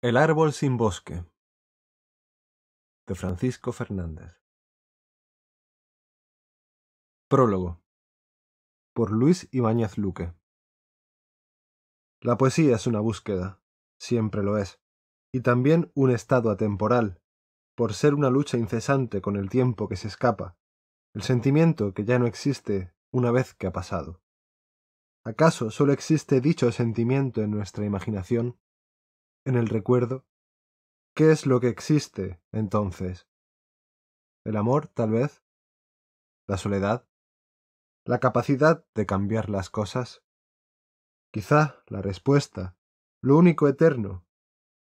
El árbol sin bosque de Francisco Fernández Prólogo por Luis Ibáñez Luque La poesía es una búsqueda, siempre lo es, y también un estado atemporal, por ser una lucha incesante con el tiempo que se escapa, el sentimiento que ya no existe una vez que ha pasado. ¿Acaso sólo existe dicho sentimiento en nuestra imaginación? en el recuerdo, ¿qué es lo que existe entonces? ¿El amor, tal vez? ¿La soledad? ¿La capacidad de cambiar las cosas? Quizá la respuesta, lo único eterno,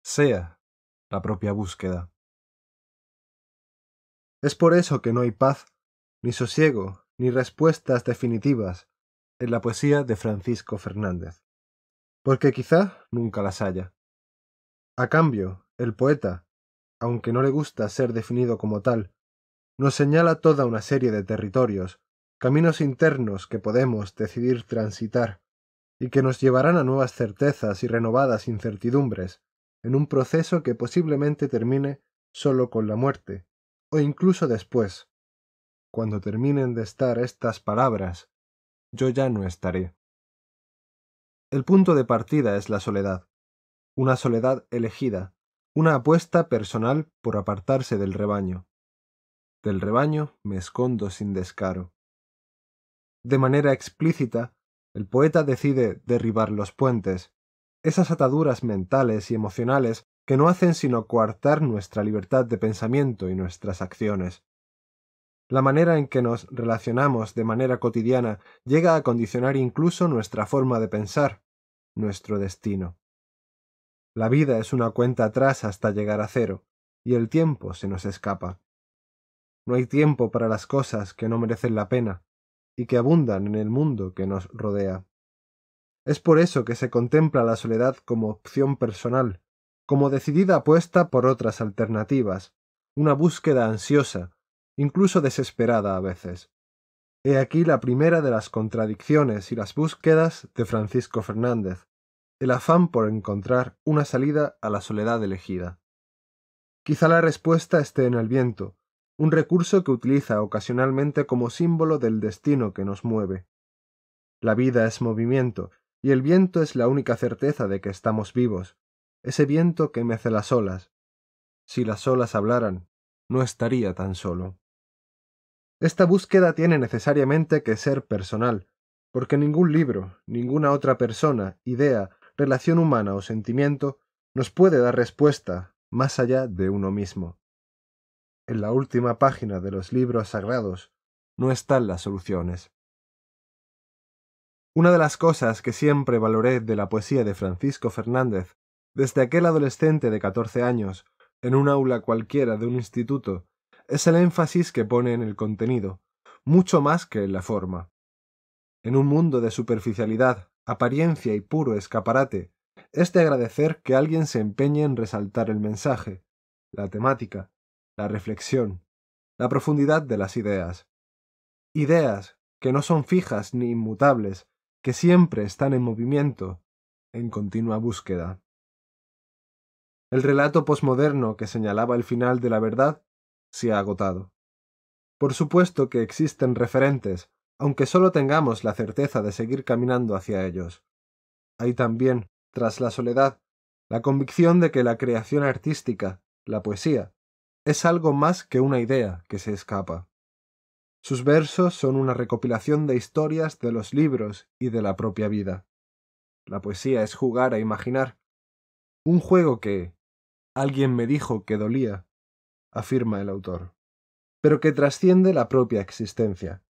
sea la propia búsqueda. Es por eso que no hay paz, ni sosiego, ni respuestas definitivas en la poesía de Francisco Fernández, porque quizá nunca las haya. A cambio, el poeta, aunque no le gusta ser definido como tal, nos señala toda una serie de territorios, caminos internos que podemos decidir transitar y que nos llevarán a nuevas certezas y renovadas incertidumbres, en un proceso que posiblemente termine solo con la muerte, o incluso después. Cuando terminen de estar estas palabras, yo ya no estaré. El punto de partida es la soledad una soledad elegida, una apuesta personal por apartarse del rebaño. Del rebaño me escondo sin descaro. De manera explícita, el poeta decide derribar los puentes, esas ataduras mentales y emocionales que no hacen sino coartar nuestra libertad de pensamiento y nuestras acciones. La manera en que nos relacionamos de manera cotidiana llega a condicionar incluso nuestra forma de pensar, nuestro destino. La vida es una cuenta atrás hasta llegar a cero, y el tiempo se nos escapa. No hay tiempo para las cosas que no merecen la pena, y que abundan en el mundo que nos rodea. Es por eso que se contempla la soledad como opción personal, como decidida apuesta por otras alternativas, una búsqueda ansiosa, incluso desesperada a veces. He aquí la primera de las contradicciones y las búsquedas de Francisco Fernández, el afán por encontrar una salida a la soledad elegida. Quizá la respuesta esté en el viento, un recurso que utiliza ocasionalmente como símbolo del destino que nos mueve. La vida es movimiento, y el viento es la única certeza de que estamos vivos, ese viento que mece las olas. Si las olas hablaran, no estaría tan solo. Esta búsqueda tiene necesariamente que ser personal, porque ningún libro, ninguna otra persona, idea relación humana o sentimiento nos puede dar respuesta más allá de uno mismo. En la última página de los libros sagrados no están las soluciones. Una de las cosas que siempre valoré de la poesía de Francisco Fernández, desde aquel adolescente de catorce años, en un aula cualquiera de un instituto, es el énfasis que pone en el contenido, mucho más que en la forma. En un mundo de superficialidad, apariencia y puro escaparate, es de agradecer que alguien se empeñe en resaltar el mensaje, la temática, la reflexión, la profundidad de las ideas. Ideas que no son fijas ni inmutables, que siempre están en movimiento, en continua búsqueda. El relato posmoderno que señalaba el final de la verdad se ha agotado. Por supuesto que existen referentes, aunque solo tengamos la certeza de seguir caminando hacia ellos. Hay también, tras la soledad, la convicción de que la creación artística, la poesía, es algo más que una idea que se escapa. Sus versos son una recopilación de historias de los libros y de la propia vida. La poesía es jugar a imaginar. Un juego que alguien me dijo que dolía, afirma el autor, pero que trasciende la propia existencia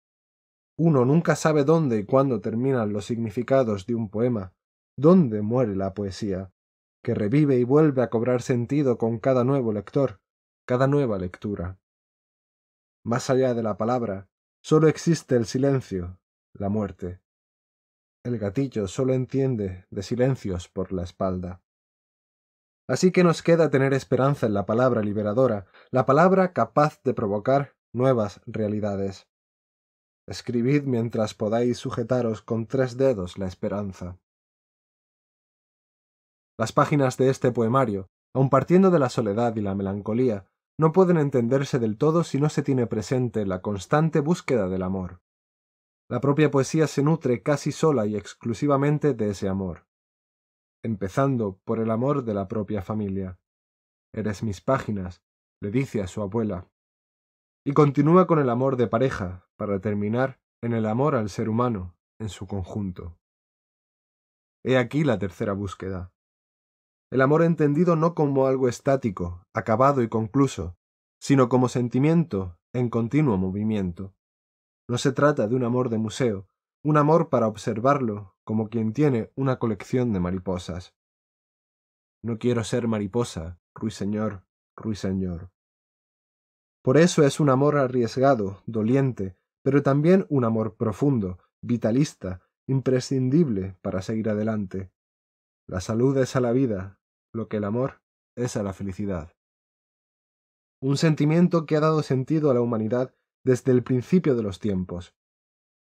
uno nunca sabe dónde y cuándo terminan los significados de un poema, dónde muere la poesía, que revive y vuelve a cobrar sentido con cada nuevo lector, cada nueva lectura. Más allá de la palabra, sólo existe el silencio, la muerte. El gatillo sólo entiende de silencios por la espalda. Así que nos queda tener esperanza en la palabra liberadora, la palabra capaz de provocar nuevas realidades. Escribid mientras podáis sujetaros con tres dedos la esperanza. Las páginas de este poemario, aun partiendo de la soledad y la melancolía, no pueden entenderse del todo si no se tiene presente la constante búsqueda del amor. La propia poesía se nutre casi sola y exclusivamente de ese amor, empezando por el amor de la propia familia. Eres mis páginas, le dice a su abuela y continúa con el amor de pareja, para terminar en el amor al ser humano, en su conjunto. He aquí la tercera búsqueda. El amor entendido no como algo estático, acabado y concluso, sino como sentimiento en continuo movimiento. No se trata de un amor de museo, un amor para observarlo como quien tiene una colección de mariposas. No quiero ser mariposa, ruiseñor, ruiseñor. Por eso es un amor arriesgado, doliente, pero también un amor profundo, vitalista, imprescindible para seguir adelante. La salud es a la vida, lo que el amor es a la felicidad. Un sentimiento que ha dado sentido a la humanidad desde el principio de los tiempos.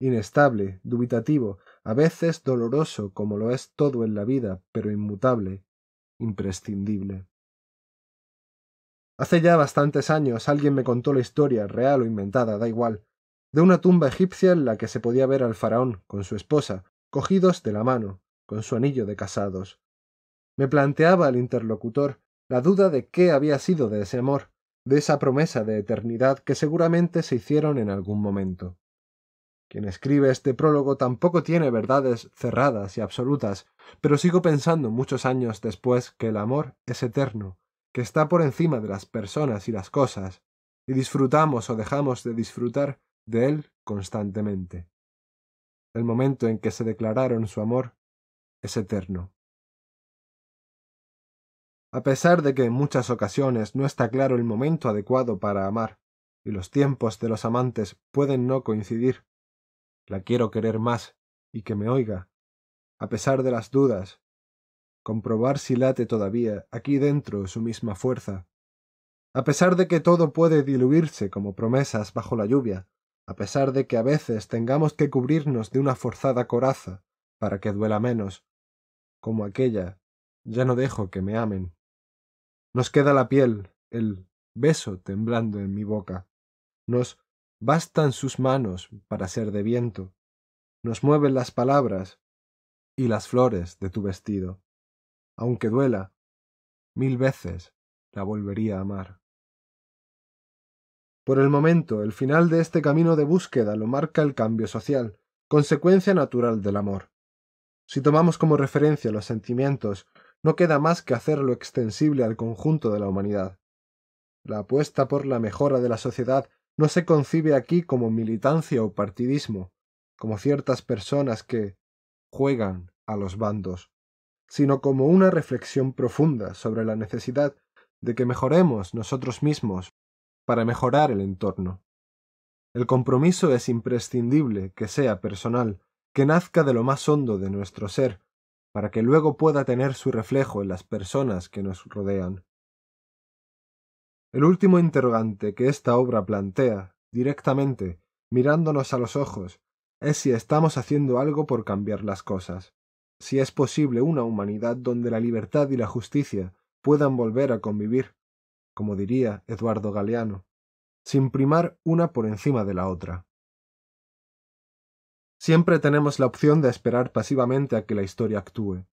Inestable, dubitativo, a veces doloroso como lo es todo en la vida, pero inmutable, imprescindible. Hace ya bastantes años alguien me contó la historia, real o inventada, da igual, de una tumba egipcia en la que se podía ver al faraón con su esposa, cogidos de la mano, con su anillo de casados. Me planteaba al interlocutor la duda de qué había sido de ese amor, de esa promesa de eternidad que seguramente se hicieron en algún momento. Quien escribe este prólogo tampoco tiene verdades cerradas y absolutas, pero sigo pensando muchos años después que el amor es eterno, que está por encima de las personas y las cosas, y disfrutamos o dejamos de disfrutar de Él constantemente. El momento en que se declararon su amor es eterno. A pesar de que en muchas ocasiones no está claro el momento adecuado para amar, y los tiempos de los amantes pueden no coincidir, la quiero querer más y que me oiga, a pesar de las dudas, comprobar si late todavía, aquí dentro, su misma fuerza. A pesar de que todo puede diluirse como promesas bajo la lluvia, a pesar de que a veces tengamos que cubrirnos de una forzada coraza para que duela menos, como aquella, ya no dejo que me amen. Nos queda la piel, el beso temblando en mi boca. Nos bastan sus manos para ser de viento. Nos mueven las palabras y las flores de tu vestido aunque duela, mil veces la volvería a amar. Por el momento, el final de este camino de búsqueda lo marca el cambio social, consecuencia natural del amor. Si tomamos como referencia los sentimientos, no queda más que hacerlo extensible al conjunto de la humanidad. La apuesta por la mejora de la sociedad no se concibe aquí como militancia o partidismo, como ciertas personas que juegan a los bandos sino como una reflexión profunda sobre la necesidad de que mejoremos nosotros mismos para mejorar el entorno. El compromiso es imprescindible que sea personal, que nazca de lo más hondo de nuestro ser, para que luego pueda tener su reflejo en las personas que nos rodean. El último interrogante que esta obra plantea, directamente, mirándonos a los ojos, es si estamos haciendo algo por cambiar las cosas si es posible una humanidad donde la libertad y la justicia puedan volver a convivir, como diría Eduardo Galeano, sin primar una por encima de la otra. Siempre tenemos la opción de esperar pasivamente a que la historia actúe.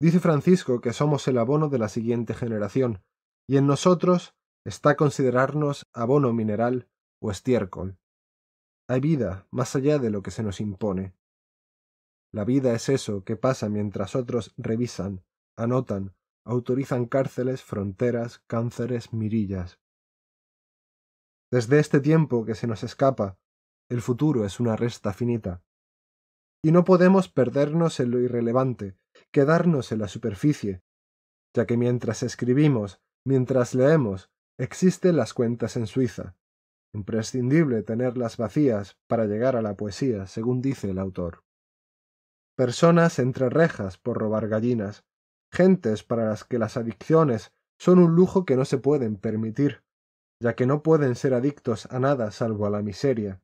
Dice Francisco que somos el abono de la siguiente generación, y en nosotros está considerarnos abono mineral o estiércol. Hay vida más allá de lo que se nos impone. La vida es eso que pasa mientras otros revisan, anotan, autorizan cárceles, fronteras, cánceres, mirillas. Desde este tiempo que se nos escapa, el futuro es una resta finita. Y no podemos perdernos en lo irrelevante, quedarnos en la superficie, ya que mientras escribimos, mientras leemos, existen las cuentas en Suiza. Imprescindible tenerlas vacías para llegar a la poesía, según dice el autor personas entre rejas por robar gallinas, gentes para las que las adicciones son un lujo que no se pueden permitir, ya que no pueden ser adictos a nada salvo a la miseria,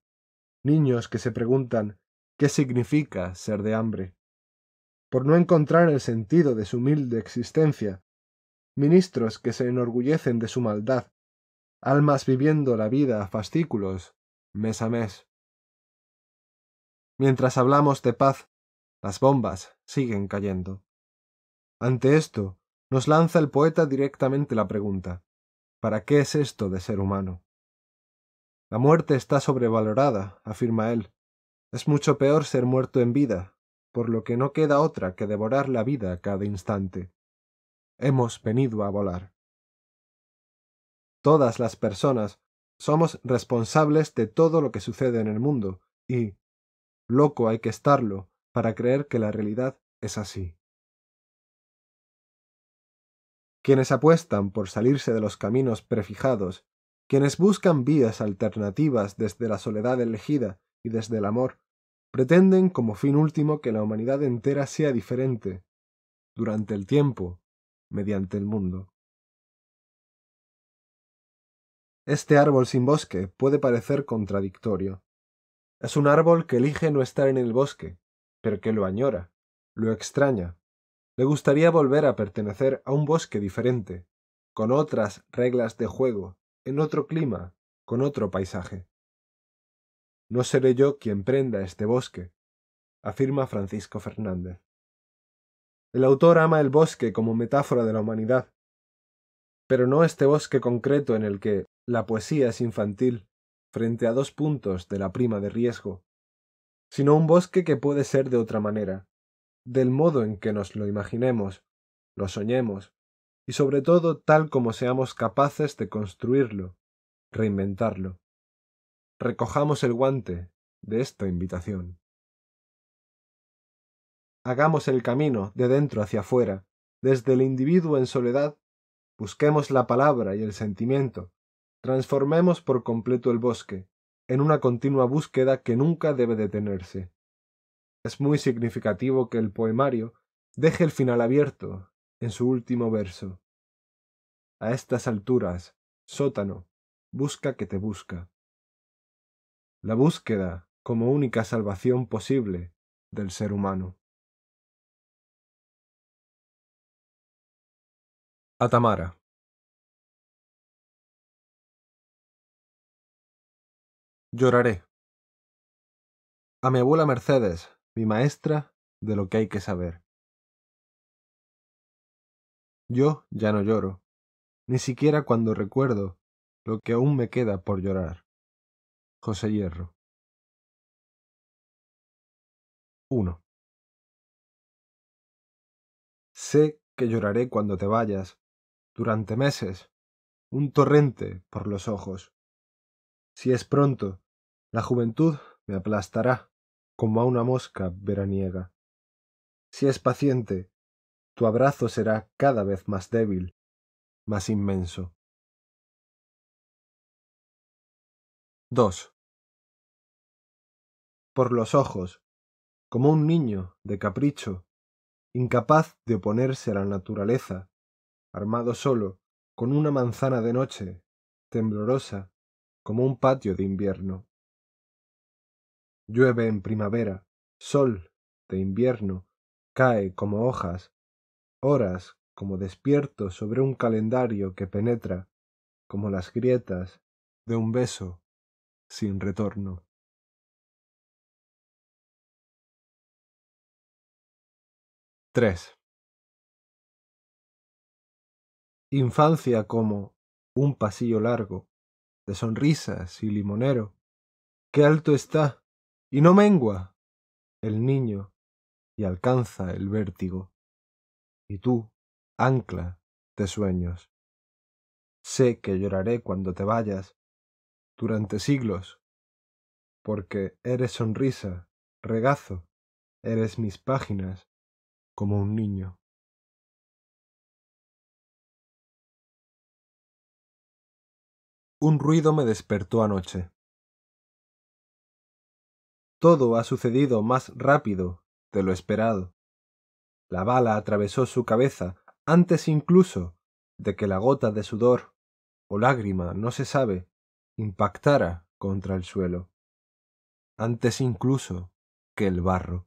niños que se preguntan qué significa ser de hambre, por no encontrar el sentido de su humilde existencia, ministros que se enorgullecen de su maldad, almas viviendo la vida a fastículos, mes a mes. Mientras hablamos de paz, las bombas siguen cayendo. Ante esto, nos lanza el poeta directamente la pregunta, ¿para qué es esto de ser humano? La muerte está sobrevalorada, afirma él. Es mucho peor ser muerto en vida, por lo que no queda otra que devorar la vida cada instante. Hemos venido a volar. Todas las personas somos responsables de todo lo que sucede en el mundo, y loco hay que estarlo para creer que la realidad es así. Quienes apuestan por salirse de los caminos prefijados, quienes buscan vías alternativas desde la soledad elegida y desde el amor, pretenden como fin último que la humanidad entera sea diferente, durante el tiempo, mediante el mundo. Este árbol sin bosque puede parecer contradictorio. Es un árbol que elige no estar en el bosque, pero que lo añora, lo extraña. Le gustaría volver a pertenecer a un bosque diferente, con otras reglas de juego, en otro clima, con otro paisaje. No seré yo quien prenda este bosque, afirma Francisco Fernández. El autor ama el bosque como metáfora de la humanidad, pero no este bosque concreto en el que la poesía es infantil, frente a dos puntos de la prima de riesgo, sino un bosque que puede ser de otra manera, del modo en que nos lo imaginemos, lo soñemos, y sobre todo tal como seamos capaces de construirlo, reinventarlo. Recojamos el guante de esta invitación. Hagamos el camino de dentro hacia afuera, desde el individuo en soledad, busquemos la palabra y el sentimiento, transformemos por completo el bosque, en una continua búsqueda que nunca debe detenerse. Es muy significativo que el poemario deje el final abierto, en su último verso. A estas alturas, sótano, busca que te busca. La búsqueda como única salvación posible del ser humano. Atamara Lloraré. A mi abuela Mercedes, mi maestra de lo que hay que saber. Yo ya no lloro, ni siquiera cuando recuerdo lo que aún me queda por llorar. José Hierro. 1. Sé que lloraré cuando te vayas, durante meses, un torrente por los ojos. Si es pronto, la juventud me aplastará como a una mosca veraniega. Si es paciente, tu abrazo será cada vez más débil, más inmenso. 2. Por los ojos, como un niño de capricho, incapaz de oponerse a la naturaleza, armado solo, con una manzana de noche, temblorosa, como un patio de invierno llueve en primavera, sol de invierno, cae como hojas, horas como despierto sobre un calendario que penetra, como las grietas de un beso sin retorno. Tres. Infancia como un pasillo largo, de sonrisas y limonero. ¡Qué alto está! y no mengua el niño y alcanza el vértigo. Y tú, ancla de sueños. Sé que lloraré cuando te vayas, durante siglos, porque eres sonrisa, regazo, eres mis páginas, como un niño. Un ruido me despertó anoche. Todo ha sucedido más rápido de lo esperado. La bala atravesó su cabeza antes incluso de que la gota de sudor o lágrima, no se sabe, impactara contra el suelo. Antes incluso que el barro.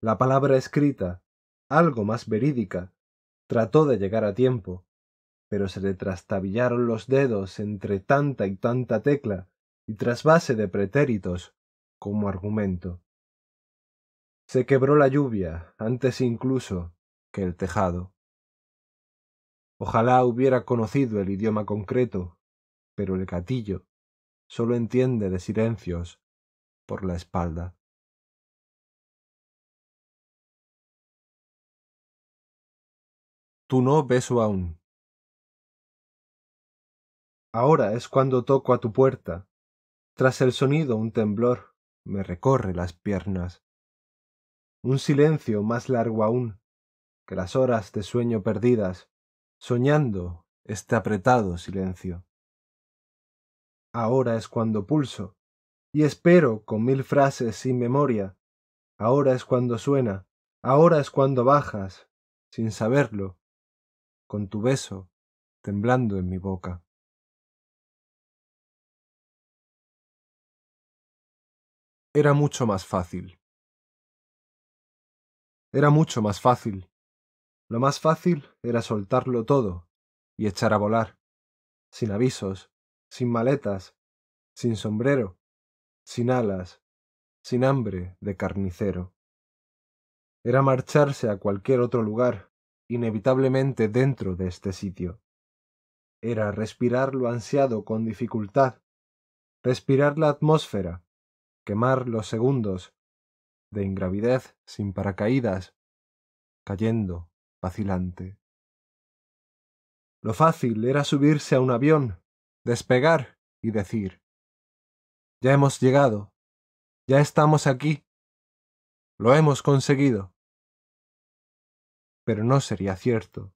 La palabra escrita, algo más verídica, trató de llegar a tiempo, pero se le trastabillaron los dedos entre tanta y tanta tecla y trasvase de pretéritos como argumento. Se quebró la lluvia antes incluso que el tejado. Ojalá hubiera conocido el idioma concreto, pero el gatillo sólo entiende de silencios por la espalda. Tú no beso aún. Ahora es cuando toco a tu puerta. Tras el sonido un temblor me recorre las piernas. Un silencio más largo aún que las horas de sueño perdidas, soñando este apretado silencio. Ahora es cuando pulso, y espero con mil frases sin memoria. Ahora es cuando suena, ahora es cuando bajas, sin saberlo, con tu beso temblando en mi boca. era mucho más fácil. Era mucho más fácil. Lo más fácil era soltarlo todo y echar a volar, sin avisos, sin maletas, sin sombrero, sin alas, sin hambre de carnicero. Era marcharse a cualquier otro lugar, inevitablemente dentro de este sitio. Era respirar lo ansiado con dificultad, respirar la atmósfera, quemar los segundos de ingravidez sin paracaídas, cayendo, vacilante. Lo fácil era subirse a un avión, despegar y decir, ya hemos llegado, ya estamos aquí, lo hemos conseguido. Pero no sería cierto.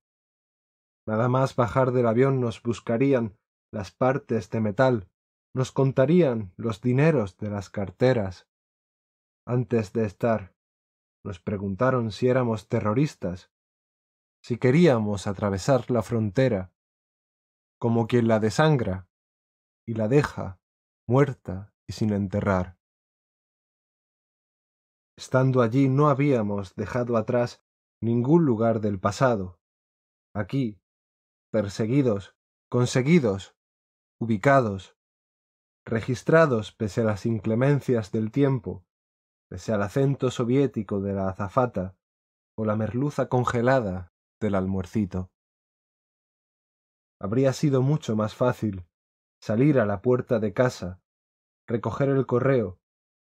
Nada más bajar del avión nos buscarían las partes de metal nos contarían los dineros de las carteras. Antes de estar, nos preguntaron si éramos terroristas, si queríamos atravesar la frontera, como quien la desangra y la deja muerta y sin enterrar. Estando allí no habíamos dejado atrás ningún lugar del pasado. Aquí, perseguidos, conseguidos, ubicados, registrados pese a las inclemencias del tiempo, pese al acento soviético de la azafata o la merluza congelada del almuercito. Habría sido mucho más fácil salir a la puerta de casa, recoger el correo,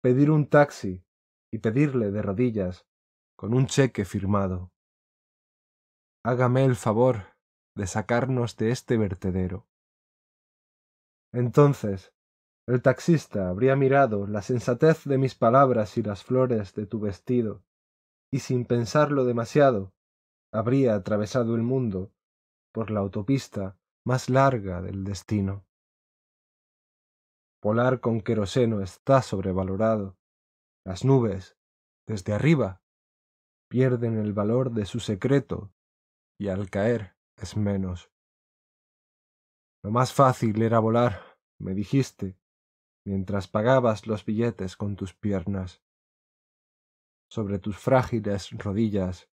pedir un taxi y pedirle de rodillas con un cheque firmado. Hágame el favor de sacarnos de este vertedero. Entonces, el taxista habría mirado la sensatez de mis palabras y las flores de tu vestido, y sin pensarlo demasiado, habría atravesado el mundo por la autopista más larga del destino. Volar con queroseno está sobrevalorado. Las nubes, desde arriba, pierden el valor de su secreto y al caer es menos. Lo más fácil era volar, me dijiste, mientras pagabas los billetes con tus piernas. Sobre tus frágiles rodillas,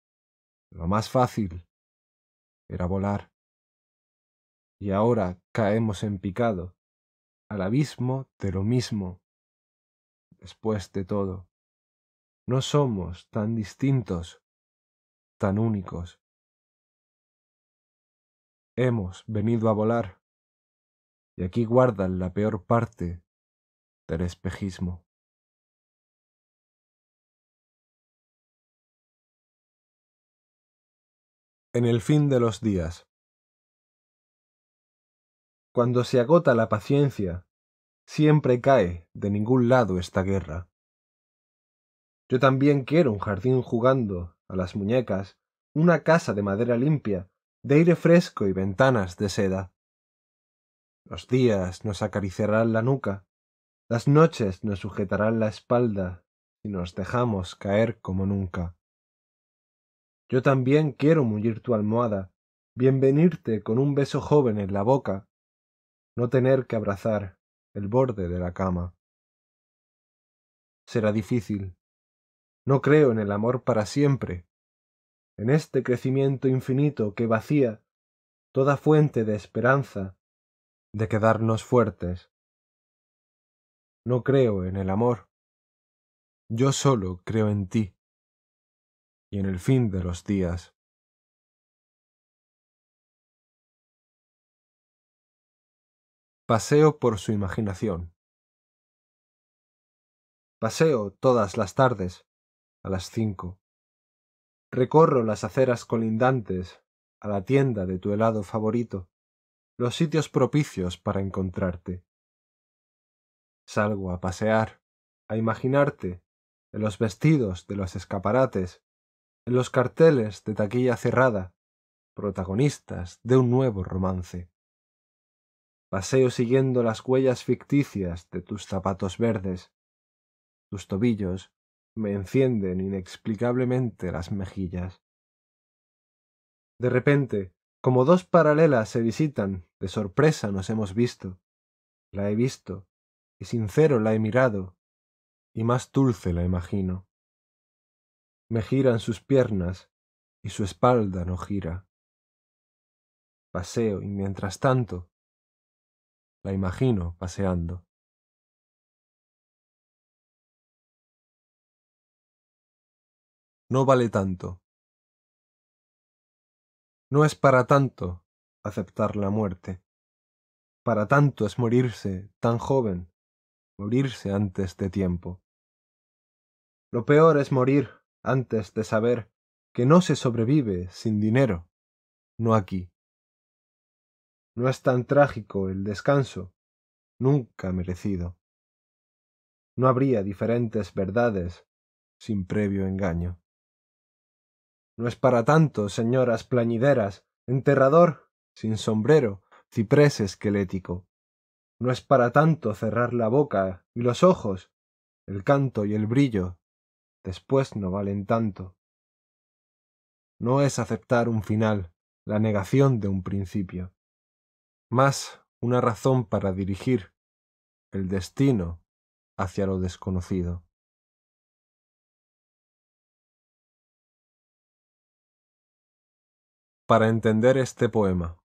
lo más fácil era volar. Y ahora caemos en picado, al abismo de lo mismo. Después de todo, no somos tan distintos, tan únicos. Hemos venido a volar, y aquí guardan la peor parte del espejismo En el fin de los días. Cuando se agota la paciencia, siempre cae de ningún lado esta guerra. Yo también quiero un jardín jugando, a las muñecas, una casa de madera limpia, de aire fresco y ventanas de seda. Los días nos acariciarán la nuca, las noches nos sujetarán la espalda si nos dejamos caer como nunca. Yo también quiero mullir tu almohada, bienvenirte con un beso joven en la boca, no tener que abrazar el borde de la cama. Será difícil. No creo en el amor para siempre, en este crecimiento infinito que vacía toda fuente de esperanza de quedarnos fuertes. No creo en el amor. Yo solo creo en ti y en el fin de los días. Paseo por su imaginación. Paseo todas las tardes, a las cinco. Recorro las aceras colindantes, a la tienda de tu helado favorito, los sitios propicios para encontrarte. Salgo a pasear, a imaginarte, en los vestidos de los escaparates, en los carteles de taquilla cerrada, protagonistas de un nuevo romance. Paseo siguiendo las huellas ficticias de tus zapatos verdes. Tus tobillos me encienden inexplicablemente las mejillas. De repente, como dos paralelas se visitan, de sorpresa nos hemos visto. La he visto, sincero la he mirado, y más dulce la imagino. Me giran sus piernas, y su espalda no gira. Paseo, y mientras tanto, la imagino paseando. No vale tanto. No es para tanto aceptar la muerte. Para tanto es morirse tan joven morirse antes de tiempo. Lo peor es morir antes de saber que no se sobrevive sin dinero, no aquí. No es tan trágico el descanso, nunca merecido. No habría diferentes verdades sin previo engaño. No es para tanto, señoras plañideras, enterrador, sin sombrero, ciprés esquelético. No es para tanto cerrar la boca y los ojos, el canto y el brillo. Después no valen tanto. No es aceptar un final, la negación de un principio. Más una razón para dirigir el destino hacia lo desconocido. Para entender este poema.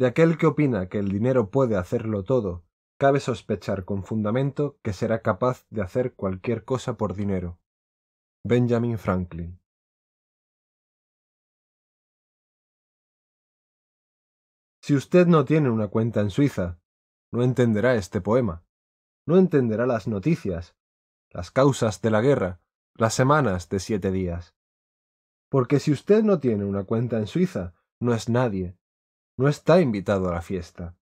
De aquel que opina que el dinero puede hacerlo todo, cabe sospechar con fundamento que será capaz de hacer cualquier cosa por dinero. Benjamin Franklin Si usted no tiene una cuenta en Suiza, no entenderá este poema, no entenderá las noticias, las causas de la guerra, las semanas de siete días. Porque si usted no tiene una cuenta en Suiza, no es nadie, no está invitado a la fiesta.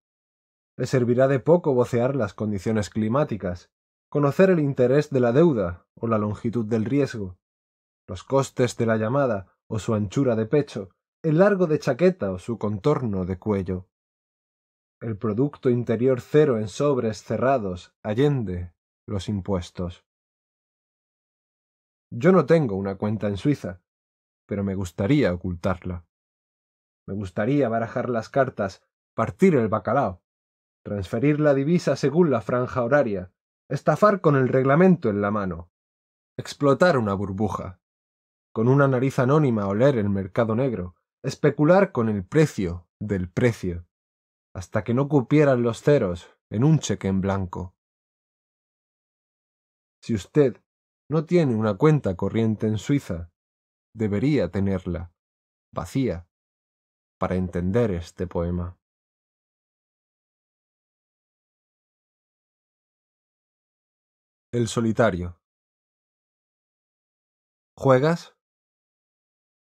Le servirá de poco vocear las condiciones climáticas, conocer el interés de la deuda o la longitud del riesgo, los costes de la llamada o su anchura de pecho, el largo de chaqueta o su contorno de cuello. El Producto Interior cero en sobres cerrados, allende los impuestos. Yo no tengo una cuenta en Suiza, pero me gustaría ocultarla. Me gustaría barajar las cartas, partir el bacalao, transferir la divisa según la franja horaria, estafar con el reglamento en la mano, explotar una burbuja, con una nariz anónima oler el mercado negro, especular con el precio del precio, hasta que no cupieran los ceros en un cheque en blanco. Si usted no tiene una cuenta corriente en Suiza, debería tenerla, vacía, para entender este poema. El solitario. ¿Juegas?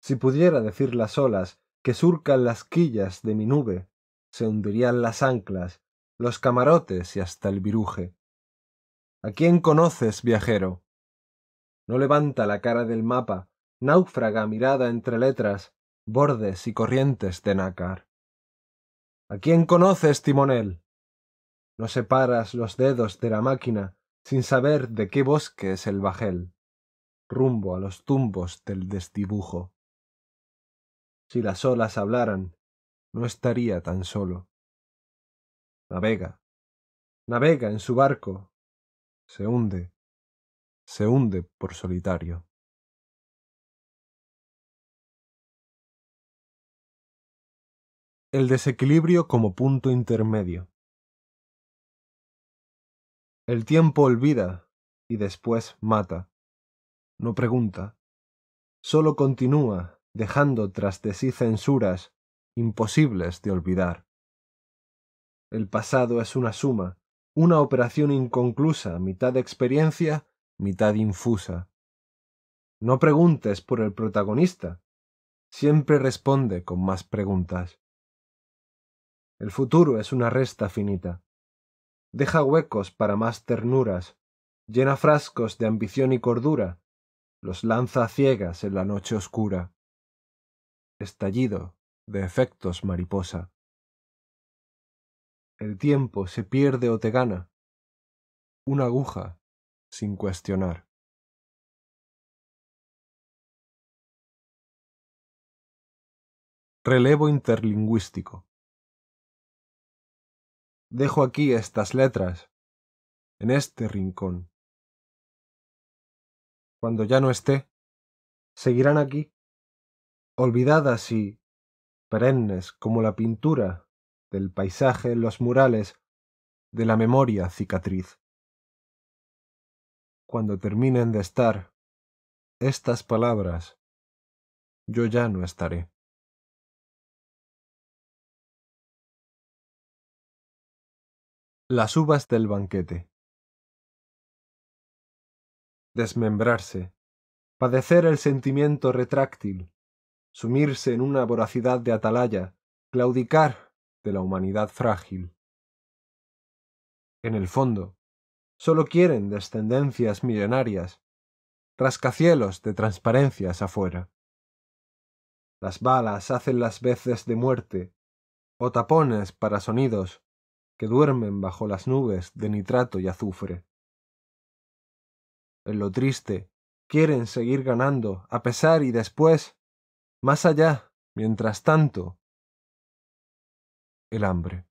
Si pudiera decir las olas que surcan las quillas de mi nube, se hundirían las anclas, los camarotes y hasta el viruje. ¿A quién conoces, viajero? No levanta la cara del mapa, náufraga mirada entre letras, bordes y corrientes de nácar. ¿A quién conoces, timonel? No separas los dedos de la máquina sin saber de qué bosque es el bajel, rumbo a los tumbos del desdibujo. Si las olas hablaran, no estaría tan solo. Navega, navega en su barco, se hunde, se hunde por solitario. El desequilibrio como punto intermedio. El tiempo olvida y después mata. No pregunta. Solo continúa dejando tras de sí censuras imposibles de olvidar. El pasado es una suma, una operación inconclusa, mitad experiencia, mitad infusa. No preguntes por el protagonista. Siempre responde con más preguntas. El futuro es una resta finita. Deja huecos para más ternuras, llena frascos de ambición y cordura, los lanza a ciegas en la noche oscura. Estallido de efectos mariposa. El tiempo se pierde o te gana. Una aguja sin cuestionar. Relevo interlingüístico dejo aquí estas letras, en este rincón. Cuando ya no esté, seguirán aquí, olvidadas y perennes como la pintura del paisaje, los murales, de la memoria cicatriz. Cuando terminen de estar estas palabras, yo ya no estaré. Las uvas del banquete. Desmembrarse. Padecer el sentimiento retráctil. Sumirse en una voracidad de atalaya. Claudicar de la humanidad frágil. En el fondo, solo quieren descendencias millonarias. Rascacielos de transparencias afuera. Las balas hacen las veces de muerte, o tapones para sonidos que duermen bajo las nubes de nitrato y azufre. En lo triste, quieren seguir ganando, a pesar y después, más allá, mientras tanto, el hambre.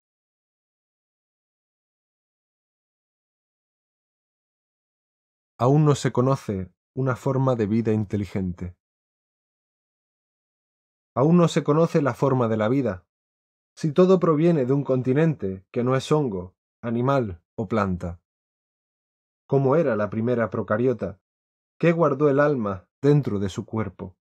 Aún no se conoce una forma de vida inteligente. Aún no se conoce la forma de la vida, si todo proviene de un continente que no es hongo, animal o planta? ¿Cómo era la primera procariota? ¿Qué guardó el alma dentro de su cuerpo?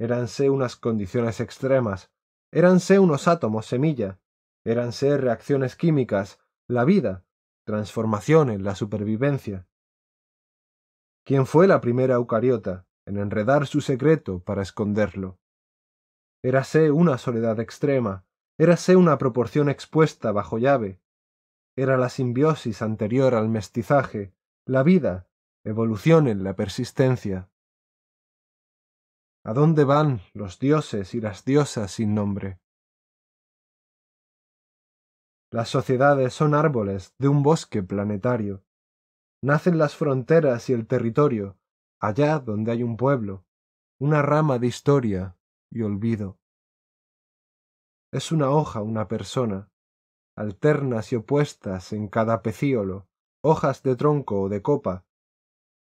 Éranse unas condiciones extremas, éranse unos átomos semilla, éranse reacciones químicas, la vida, transformaciones, la supervivencia. ¿Quién fue la primera eucariota en enredar su secreto para esconderlo? Érase una soledad extrema, Érase una proporción expuesta bajo llave. Era la simbiosis anterior al mestizaje, la vida, evolución en la persistencia. ¿A dónde van los dioses y las diosas sin nombre? Las sociedades son árboles de un bosque planetario. Nacen las fronteras y el territorio, allá donde hay un pueblo, una rama de historia y olvido es una hoja una persona, alternas y opuestas en cada pecíolo, hojas de tronco o de copa,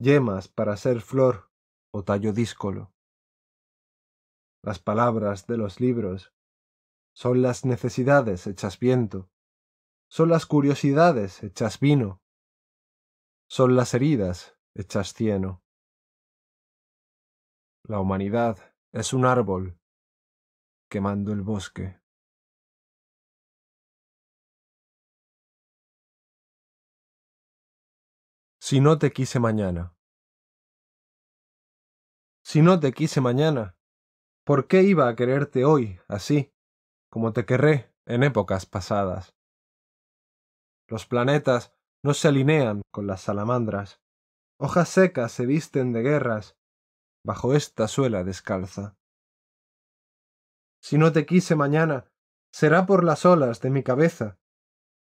yemas para ser flor o tallo díscolo. Las palabras de los libros son las necesidades hechas viento, son las curiosidades hechas vino, son las heridas hechas cieno. La humanidad es un árbol quemando el bosque. Si no te quise mañana. Si no te quise mañana, ¿por qué iba a quererte hoy así, como te querré en épocas pasadas? Los planetas no se alinean con las salamandras. Hojas secas se visten de guerras bajo esta suela descalza. Si no te quise mañana, será por las olas de mi cabeza,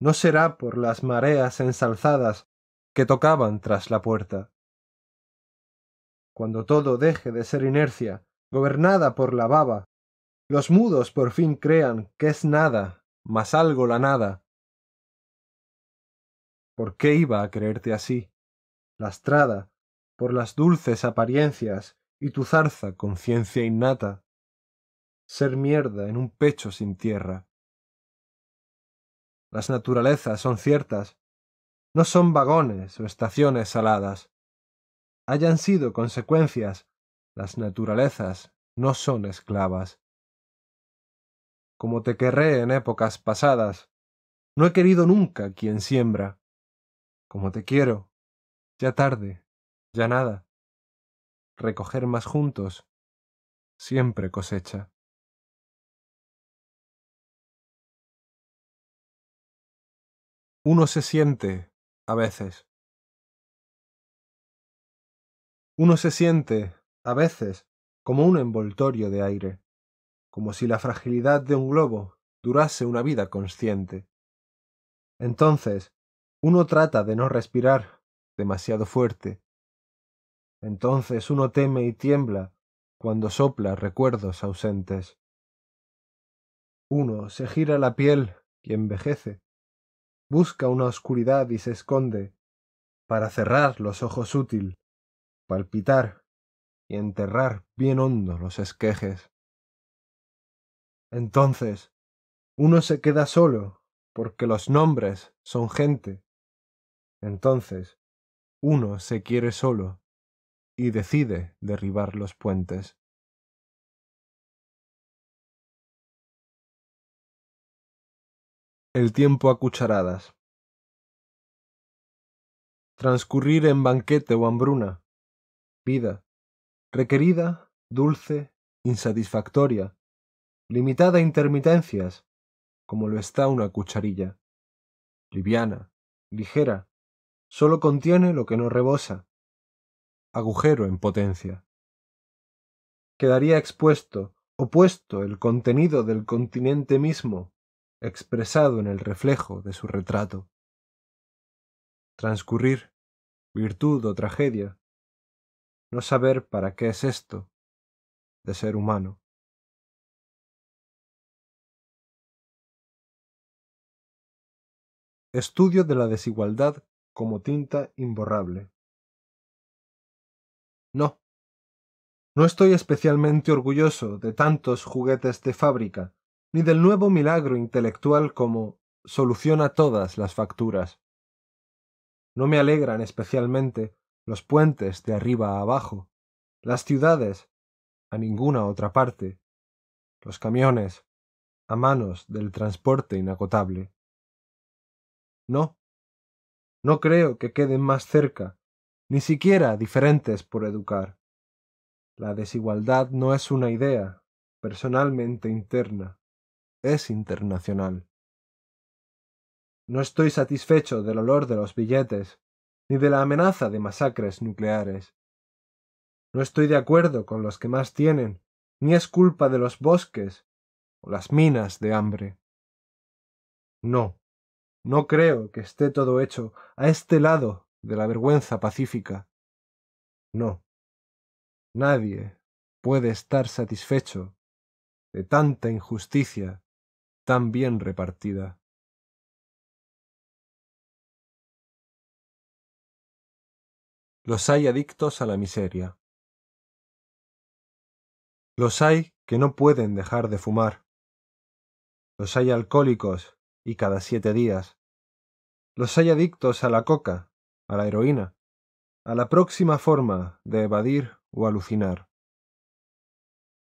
no será por las mareas ensalzadas que tocaban tras la puerta. Cuando todo deje de ser inercia, gobernada por la baba, los mudos por fin crean que es nada, más algo la nada. ¿Por qué iba a creerte así, lastrada por las dulces apariencias y tu zarza conciencia innata? Ser mierda en un pecho sin tierra. Las naturalezas son ciertas, no son vagones o estaciones saladas. Hayan sido consecuencias, las naturalezas no son esclavas. Como te querré en épocas pasadas, no he querido nunca quien siembra. Como te quiero, ya tarde, ya nada. Recoger más juntos, siempre cosecha. Uno se siente a veces. Uno se siente, a veces, como un envoltorio de aire, como si la fragilidad de un globo durase una vida consciente. Entonces, uno trata de no respirar demasiado fuerte. Entonces uno teme y tiembla cuando sopla recuerdos ausentes. Uno se gira la piel y envejece, busca una oscuridad y se esconde, para cerrar los ojos útil, palpitar y enterrar bien hondo los esquejes. Entonces, uno se queda solo, porque los nombres son gente. Entonces, uno se quiere solo y decide derribar los puentes. El tiempo a cucharadas. Transcurrir en banquete o hambruna. Vida. Requerida, dulce, insatisfactoria. Limitada a intermitencias, como lo está una cucharilla. Liviana, ligera. Solo contiene lo que no rebosa. Agujero en potencia. Quedaría expuesto, opuesto el contenido del continente mismo expresado en el reflejo de su retrato. Transcurrir, virtud o tragedia, no saber para qué es esto de ser humano. Estudio de la desigualdad como tinta imborrable. No, no estoy especialmente orgulloso de tantos juguetes de fábrica ni del nuevo milagro intelectual como soluciona todas las facturas. No me alegran especialmente los puentes de arriba a abajo, las ciudades, a ninguna otra parte, los camiones, a manos del transporte inagotable. No, no creo que queden más cerca, ni siquiera diferentes por educar. La desigualdad no es una idea personalmente interna, es internacional. No estoy satisfecho del olor de los billetes, ni de la amenaza de masacres nucleares. No estoy de acuerdo con los que más tienen, ni es culpa de los bosques o las minas de hambre. No, no creo que esté todo hecho a este lado de la vergüenza pacífica. No, nadie puede estar satisfecho de tanta injusticia tan bien repartida. Los hay adictos a la miseria. Los hay que no pueden dejar de fumar. Los hay alcohólicos y cada siete días. Los hay adictos a la coca, a la heroína, a la próxima forma de evadir o alucinar.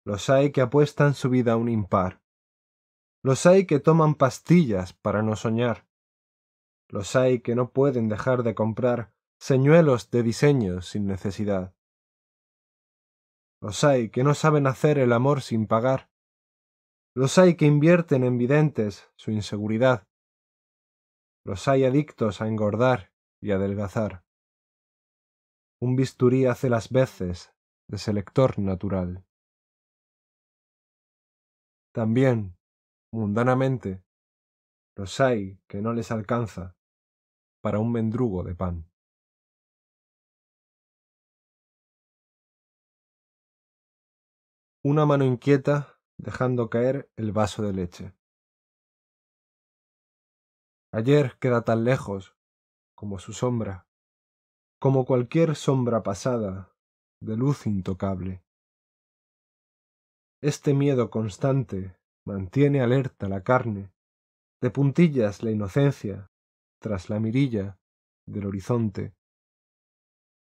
Los hay que apuestan su vida a un impar, los hay que toman pastillas para no soñar. Los hay que no pueden dejar de comprar señuelos de diseño sin necesidad. Los hay que no saben hacer el amor sin pagar. Los hay que invierten en videntes su inseguridad. Los hay adictos a engordar y adelgazar. Un bisturí hace las veces de selector natural. También mundanamente, los hay que no les alcanza para un mendrugo de pan. Una mano inquieta dejando caer el vaso de leche. Ayer queda tan lejos como su sombra, como cualquier sombra pasada de luz intocable. Este miedo constante mantiene alerta la carne, de puntillas la inocencia, tras la mirilla del horizonte.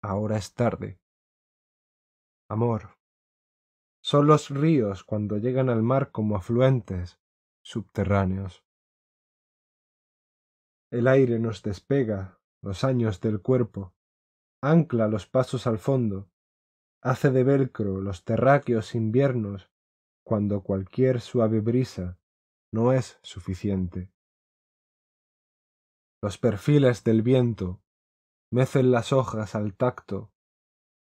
Ahora es tarde. Amor. Son los ríos cuando llegan al mar como afluentes subterráneos. El aire nos despega los años del cuerpo, ancla los pasos al fondo, hace de velcro los terráqueos inviernos cuando cualquier suave brisa no es suficiente. Los perfiles del viento mecen las hojas al tacto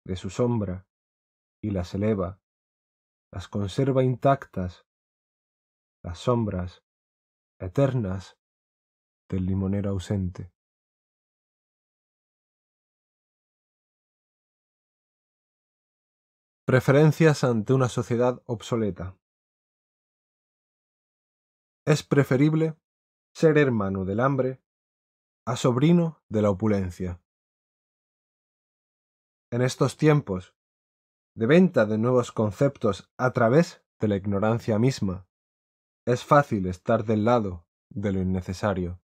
de su sombra y las eleva, las conserva intactas, las sombras eternas del limonero ausente. Preferencias ante una sociedad obsoleta. Es preferible ser hermano del hambre a sobrino de la opulencia. En estos tiempos, de venta de nuevos conceptos a través de la ignorancia misma, es fácil estar del lado de lo innecesario.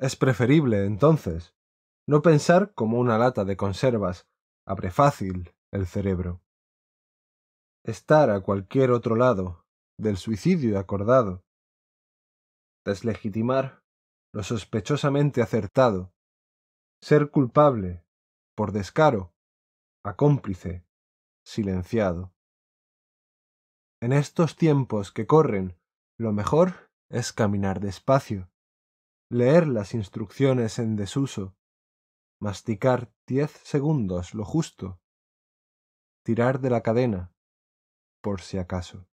Es preferible, entonces, no pensar como una lata de conservas, abre fácil el cerebro. Estar a cualquier otro lado del suicidio acordado. Deslegitimar lo sospechosamente acertado. Ser culpable, por descaro, a cómplice, silenciado. En estos tiempos que corren, lo mejor es caminar despacio, leer las instrucciones en desuso, masticar diez segundos lo justo, tirar de la cadena, por si acaso.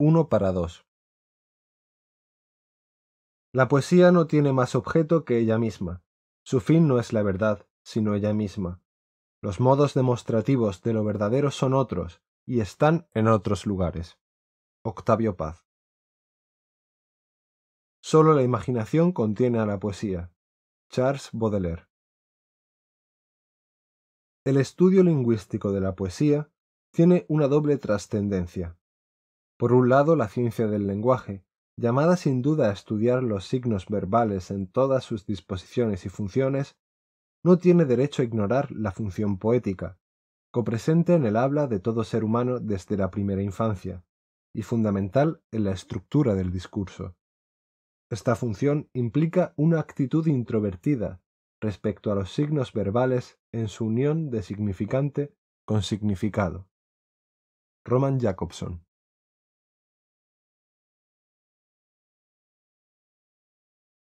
Uno para dos. La poesía no tiene más objeto que ella misma. Su fin no es la verdad, sino ella misma. Los modos demostrativos de lo verdadero son otros, y están en otros lugares. Octavio Paz. Solo la imaginación contiene a la poesía, Charles Baudelaire. El estudio lingüístico de la poesía tiene una doble trascendencia. Por un lado, la ciencia del lenguaje, llamada sin duda a estudiar los signos verbales en todas sus disposiciones y funciones, no tiene derecho a ignorar la función poética, copresente en el habla de todo ser humano desde la primera infancia, y fundamental en la estructura del discurso. Esta función implica una actitud introvertida respecto a los signos verbales en su unión de significante con significado. Roman Jacobson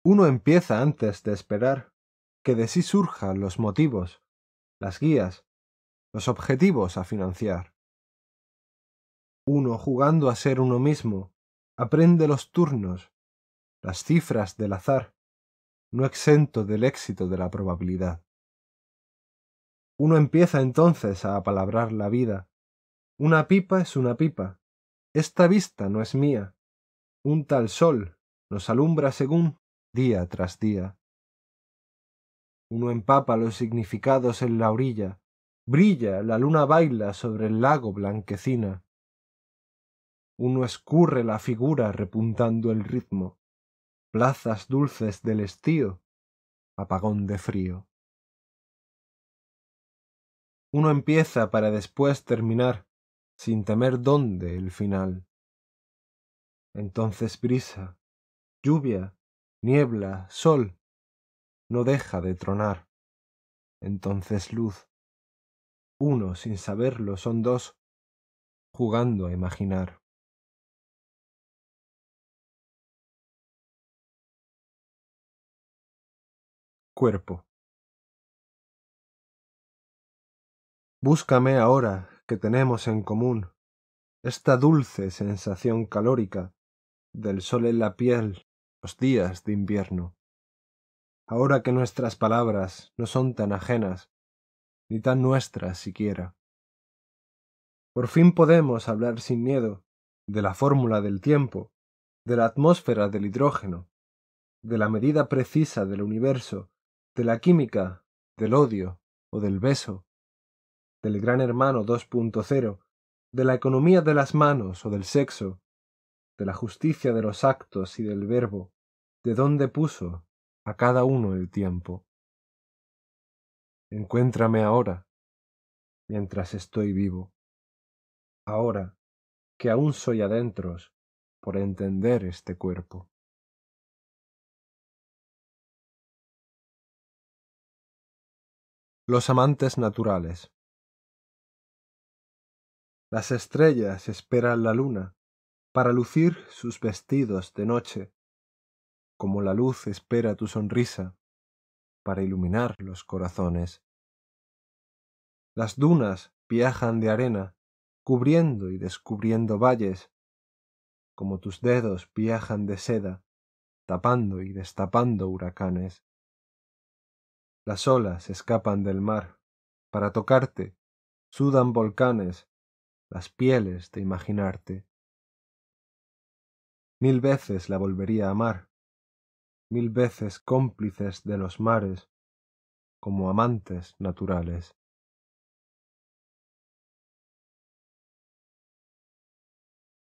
Uno empieza antes de esperar que de sí surjan los motivos, las guías, los objetivos a financiar. Uno jugando a ser uno mismo, aprende los turnos, las cifras del azar, no exento del éxito de la probabilidad. Uno empieza entonces a apalabrar la vida. Una pipa es una pipa. Esta vista no es mía. Un tal sol nos alumbra según día tras día. Uno empapa los significados en la orilla. Brilla, la luna baila sobre el lago blanquecina. Uno escurre la figura repuntando el ritmo plazas dulces del estío, apagón de frío. Uno empieza para después terminar, sin temer dónde el final. Entonces brisa, lluvia, niebla, sol, no deja de tronar. Entonces luz. Uno sin saberlo son dos, jugando a imaginar. cuerpo. Búscame ahora que tenemos en común esta dulce sensación calórica del sol en la piel los días de invierno. Ahora que nuestras palabras no son tan ajenas, ni tan nuestras siquiera. Por fin podemos hablar sin miedo de la fórmula del tiempo, de la atmósfera del hidrógeno, de la medida precisa del universo de la química, del odio o del beso, del gran hermano 2.0, de la economía de las manos o del sexo, de la justicia de los actos y del verbo, de dónde puso a cada uno el tiempo. Encuéntrame ahora, mientras estoy vivo, ahora que aún soy adentros por entender este cuerpo. Los amantes naturales. Las estrellas esperan la luna para lucir sus vestidos de noche, como la luz espera tu sonrisa para iluminar los corazones. Las dunas viajan de arena, cubriendo y descubriendo valles, como tus dedos viajan de seda, tapando y destapando huracanes. Las olas escapan del mar para tocarte, sudan volcanes, las pieles de imaginarte. Mil veces la volvería a amar, mil veces cómplices de los mares, como amantes naturales.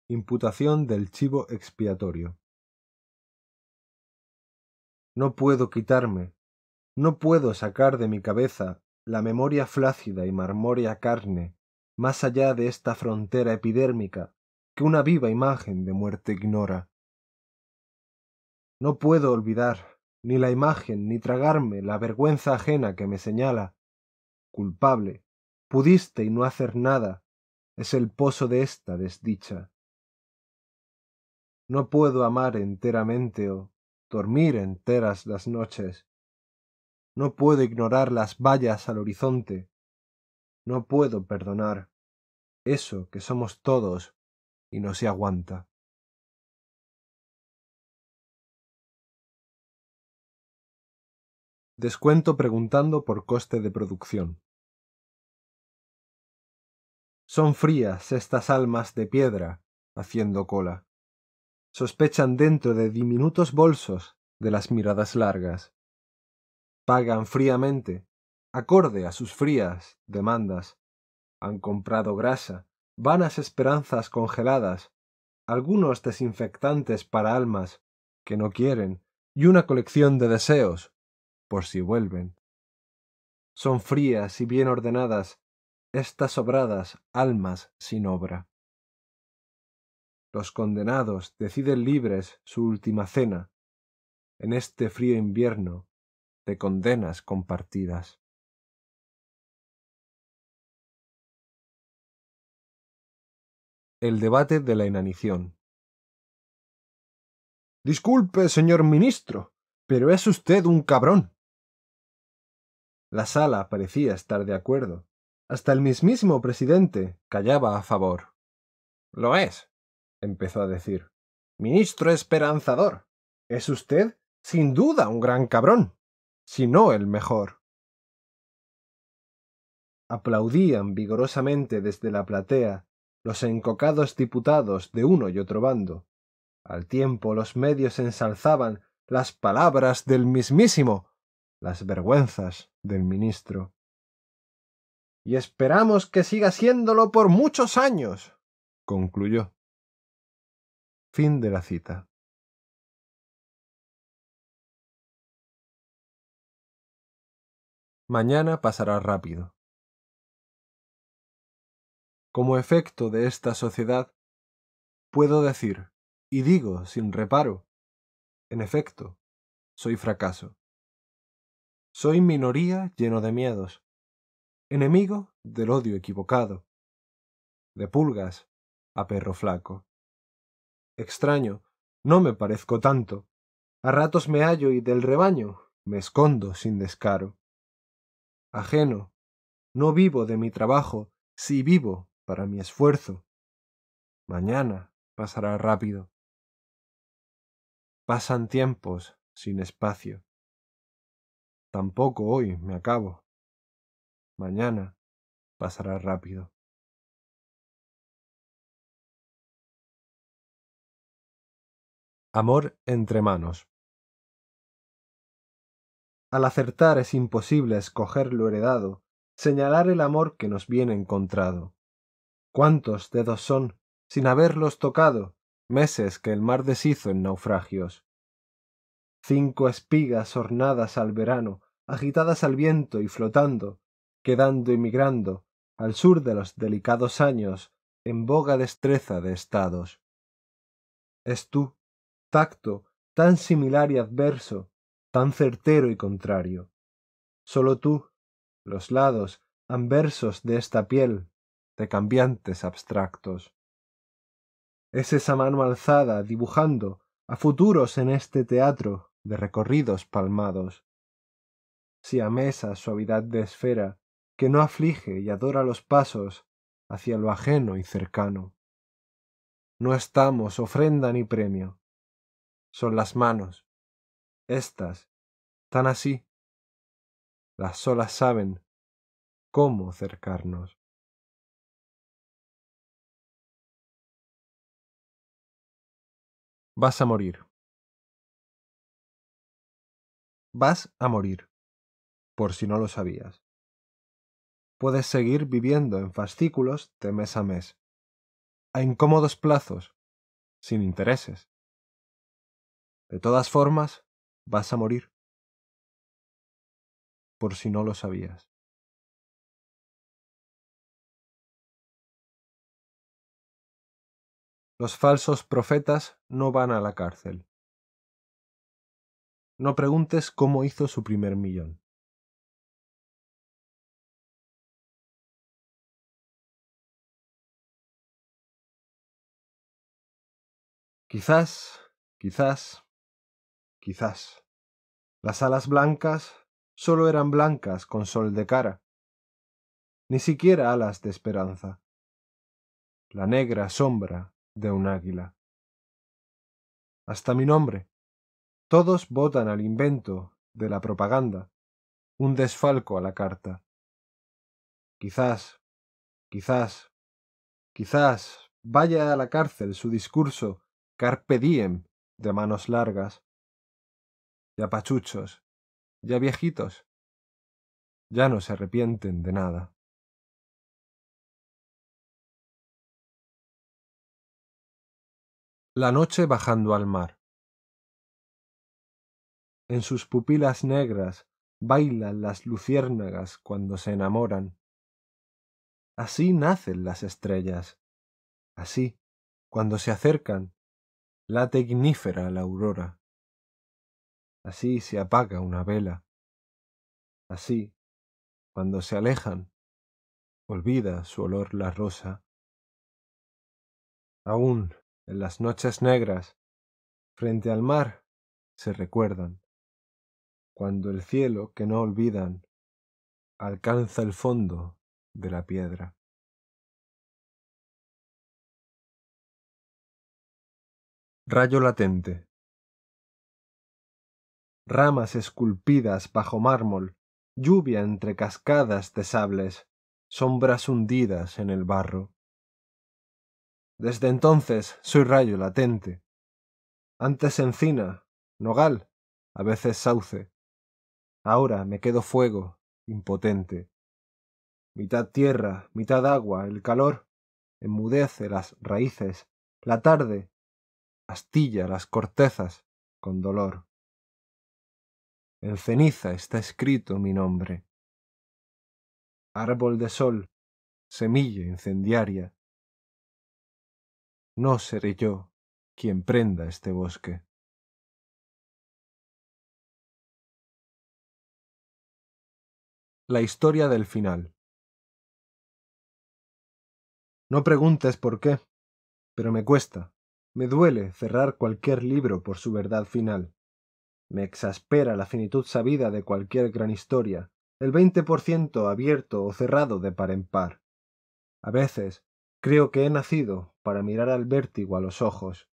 Imputación del chivo expiatorio. No puedo quitarme no puedo sacar de mi cabeza la memoria flácida y marmórea carne, más allá de esta frontera epidérmica que una viva imagen de muerte ignora. No puedo olvidar ni la imagen ni tragarme la vergüenza ajena que me señala. Culpable, pudiste y no hacer nada, es el pozo de esta desdicha. No puedo amar enteramente o dormir enteras las noches, no puedo ignorar las vallas al horizonte. No puedo perdonar eso que somos todos y no se aguanta. Descuento preguntando por coste de producción. Son frías estas almas de piedra haciendo cola. Sospechan dentro de diminutos bolsos de las miradas largas pagan fríamente, acorde a sus frías demandas. Han comprado grasa, vanas esperanzas congeladas, algunos desinfectantes para almas que no quieren y una colección de deseos, por si vuelven. Son frías y bien ordenadas estas sobradas almas sin obra. Los condenados deciden libres su última cena, en este frío invierno de condenas compartidas. El debate de la inanición. Disculpe, señor ministro, pero es usted un cabrón. La sala parecía estar de acuerdo. Hasta el mismísimo presidente callaba a favor. Lo es, empezó a decir. Ministro esperanzador. Es usted, sin duda, un gran cabrón sino el mejor. Aplaudían vigorosamente desde la platea los encocados diputados de uno y otro bando. Al tiempo los medios ensalzaban las palabras del mismísimo, las vergüenzas del ministro. Y esperamos que siga siéndolo por muchos años, concluyó. Fin de la cita. mañana pasará rápido. Como efecto de esta sociedad, puedo decir, y digo sin reparo, en efecto, soy fracaso. Soy minoría lleno de miedos, enemigo del odio equivocado, de pulgas a perro flaco. Extraño, no me parezco tanto. A ratos me hallo y del rebaño me escondo sin descaro ajeno. No vivo de mi trabajo, si vivo para mi esfuerzo. Mañana pasará rápido. Pasan tiempos sin espacio. Tampoco hoy me acabo. Mañana pasará rápido. Amor entre manos. Al acertar es imposible escoger lo heredado, señalar el amor que nos viene encontrado. ¿Cuántos dedos son, sin haberlos tocado, meses que el mar deshizo en naufragios? Cinco espigas ornadas al verano, agitadas al viento y flotando, quedando y migrando, al sur de los delicados años, en boga destreza de estados. Es tú, tacto, tan similar y adverso, tan certero y contrario. Sólo tú, los lados, anversos de esta piel, de cambiantes abstractos. Es esa mano alzada dibujando a futuros en este teatro de recorridos palmados. Si mesa suavidad de esfera que no aflige y adora los pasos hacia lo ajeno y cercano. No estamos ofrenda ni premio, son las manos estas, tan así, las solas saben cómo cercarnos. Vas a morir. Vas a morir, por si no lo sabías. Puedes seguir viviendo en fascículos de mes a mes, a incómodos plazos, sin intereses. De todas formas, Vas a morir. Por si no lo sabías. Los falsos profetas no van a la cárcel. No preguntes cómo hizo su primer millón. Quizás, quizás, quizás. Las alas blancas solo eran blancas con sol de cara. Ni siquiera alas de esperanza. La negra sombra de un águila. Hasta mi nombre. Todos votan al invento de la propaganda, un desfalco a la carta. Quizás, quizás, quizás vaya a la cárcel su discurso Carpe diem de manos largas, ya pachuchos, ya viejitos. Ya no se arrepienten de nada. La noche bajando al mar. En sus pupilas negras bailan las luciérnagas cuando se enamoran. Así nacen las estrellas. Así, cuando se acercan, la tegnífera, la aurora. Así se apaga una vela. Así, cuando se alejan, olvida su olor la rosa. Aún en las noches negras, frente al mar, se recuerdan, cuando el cielo que no olvidan alcanza el fondo de la piedra. Rayo latente ramas esculpidas bajo mármol, lluvia entre cascadas de sables, sombras hundidas en el barro. Desde entonces soy rayo latente. Antes encina, nogal, a veces sauce. Ahora me quedo fuego, impotente. Mitad tierra, mitad agua, el calor enmudece las raíces, la tarde astilla las cortezas con dolor. En ceniza está escrito mi nombre. Árbol de sol, semilla incendiaria. No seré yo quien prenda este bosque. La historia del final. No preguntes por qué, pero me cuesta, me duele cerrar cualquier libro por su verdad final. Me exaspera la finitud sabida de cualquier gran historia, el veinte por ciento abierto o cerrado de par en par. A veces creo que he nacido para mirar al vértigo a los ojos.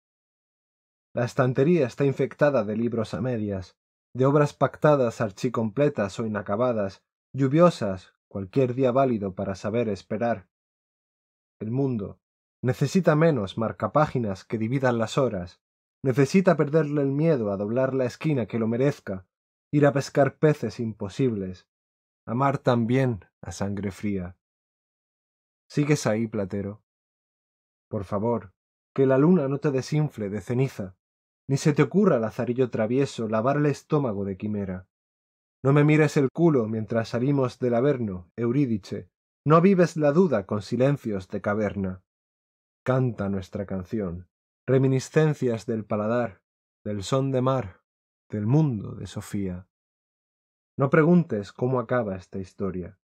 La estantería está infectada de libros a medias, de obras pactadas archicompletas o inacabadas, lluviosas, cualquier día válido para saber esperar. El mundo necesita menos marcapáginas que dividan las horas, Necesita perderle el miedo a doblar la esquina que lo merezca, ir a pescar peces imposibles, amar también a sangre fría. ¿Sigues ahí, platero? Por favor, que la luna no te desinfle de ceniza, ni se te ocurra lazarillo travieso lavar el estómago de quimera. No me mires el culo mientras salimos del Averno, Eurídice, no vives la duda con silencios de caverna. Canta nuestra canción reminiscencias del paladar, del son de mar, del mundo de Sofía. No preguntes cómo acaba esta historia.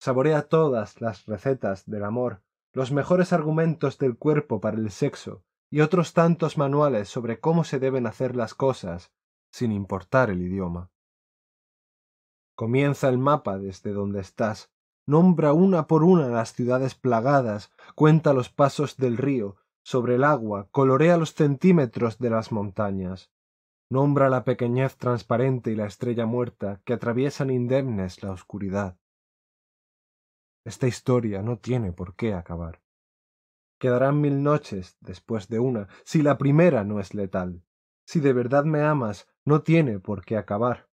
Saborea todas las recetas del amor, los mejores argumentos del cuerpo para el sexo y otros tantos manuales sobre cómo se deben hacer las cosas, sin importar el idioma. Comienza el mapa desde donde estás, nombra una por una las ciudades plagadas, cuenta los pasos del río, sobre el agua, colorea los centímetros de las montañas, nombra la pequeñez transparente y la estrella muerta que atraviesan indemnes la oscuridad. Esta historia no tiene por qué acabar. Quedarán mil noches después de una, si la primera no es letal. Si de verdad me amas, no tiene por qué acabar.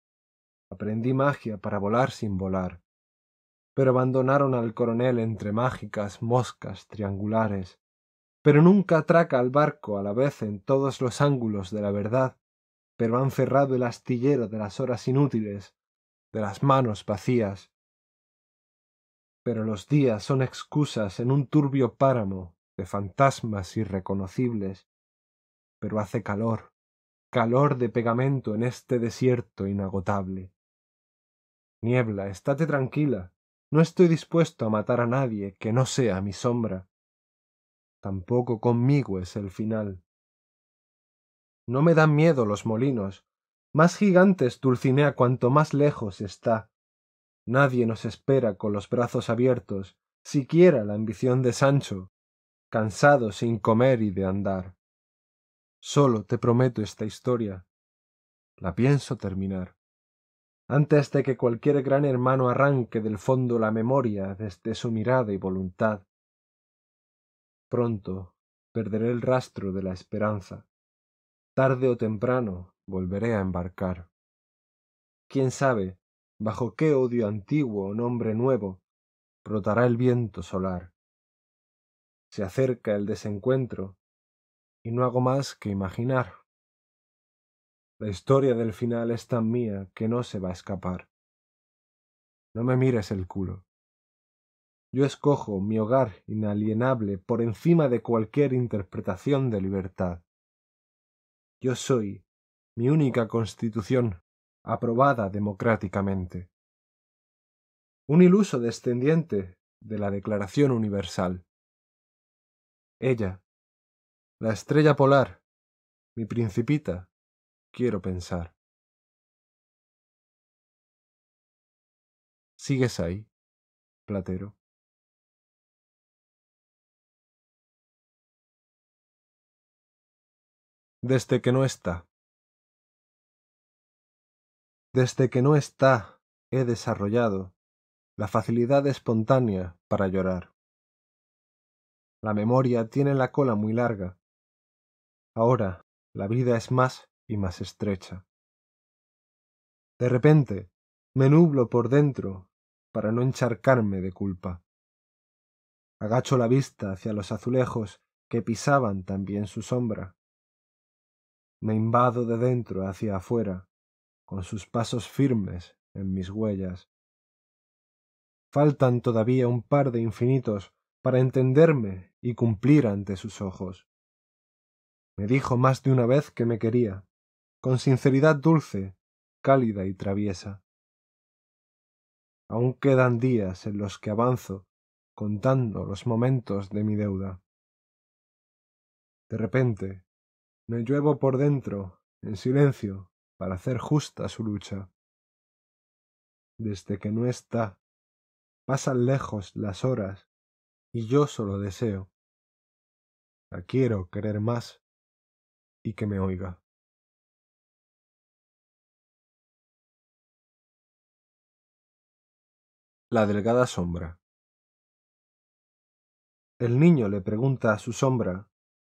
Aprendí magia para volar sin volar. Pero abandonaron al coronel entre mágicas moscas triangulares pero nunca atraca al barco a la vez en todos los ángulos de la verdad, pero han cerrado el astillero de las horas inútiles, de las manos vacías. Pero los días son excusas en un turbio páramo de fantasmas irreconocibles, pero hace calor, calor de pegamento en este desierto inagotable. Niebla, estate tranquila, no estoy dispuesto a matar a nadie que no sea mi sombra tampoco conmigo es el final. No me dan miedo los molinos, más gigantes Dulcinea cuanto más lejos está. Nadie nos espera con los brazos abiertos, siquiera la ambición de Sancho, cansado sin comer y de andar. Solo te prometo esta historia. La pienso terminar. Antes de que cualquier gran hermano arranque del fondo la memoria desde su mirada y voluntad, Pronto perderé el rastro de la esperanza. Tarde o temprano volveré a embarcar. Quién sabe bajo qué odio antiguo o nombre nuevo brotará el viento solar. Se acerca el desencuentro y no hago más que imaginar. La historia del final es tan mía que no se va a escapar. No me mires el culo. Yo escojo mi hogar inalienable por encima de cualquier interpretación de libertad. Yo soy mi única constitución aprobada democráticamente. Un iluso descendiente de la Declaración Universal. Ella, la estrella polar, mi principita, quiero pensar. ¿Sigues ahí, Platero? desde que no está. Desde que no está, he desarrollado la facilidad espontánea para llorar. La memoria tiene la cola muy larga. Ahora la vida es más y más estrecha. De repente, me nublo por dentro para no encharcarme de culpa. Agacho la vista hacia los azulejos que pisaban también su sombra me invado de dentro hacia afuera, con sus pasos firmes en mis huellas. Faltan todavía un par de infinitos para entenderme y cumplir ante sus ojos. Me dijo más de una vez que me quería, con sinceridad dulce, cálida y traviesa. Aún quedan días en los que avanzo contando los momentos de mi deuda. De repente, me lluevo por dentro, en silencio, para hacer justa su lucha. Desde que no está, pasan lejos las horas y yo solo deseo. La quiero querer más y que me oiga. La delgada sombra. El niño le pregunta a su sombra,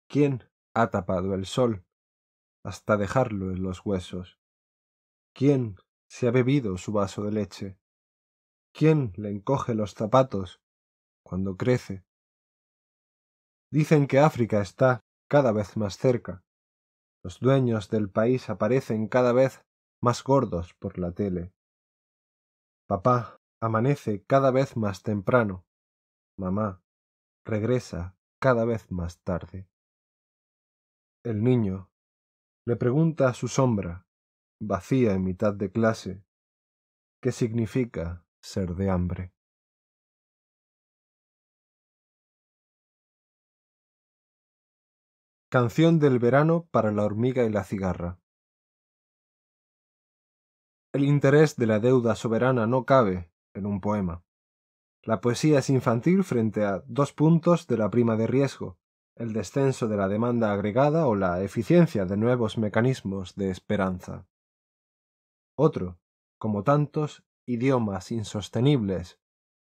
¿quién ha tapado el sol hasta dejarlo en los huesos. ¿Quién se ha bebido su vaso de leche? ¿Quién le encoge los zapatos cuando crece? Dicen que África está cada vez más cerca. Los dueños del país aparecen cada vez más gordos por la tele. Papá amanece cada vez más temprano. Mamá regresa cada vez más tarde el niño, le pregunta a su sombra, vacía en mitad de clase, qué significa ser de hambre. Canción del verano para la hormiga y la cigarra. El interés de la deuda soberana no cabe en un poema. La poesía es infantil frente a dos puntos de la prima de riesgo, el descenso de la demanda agregada o la eficiencia de nuevos mecanismos de esperanza. Otro, como tantos idiomas insostenibles,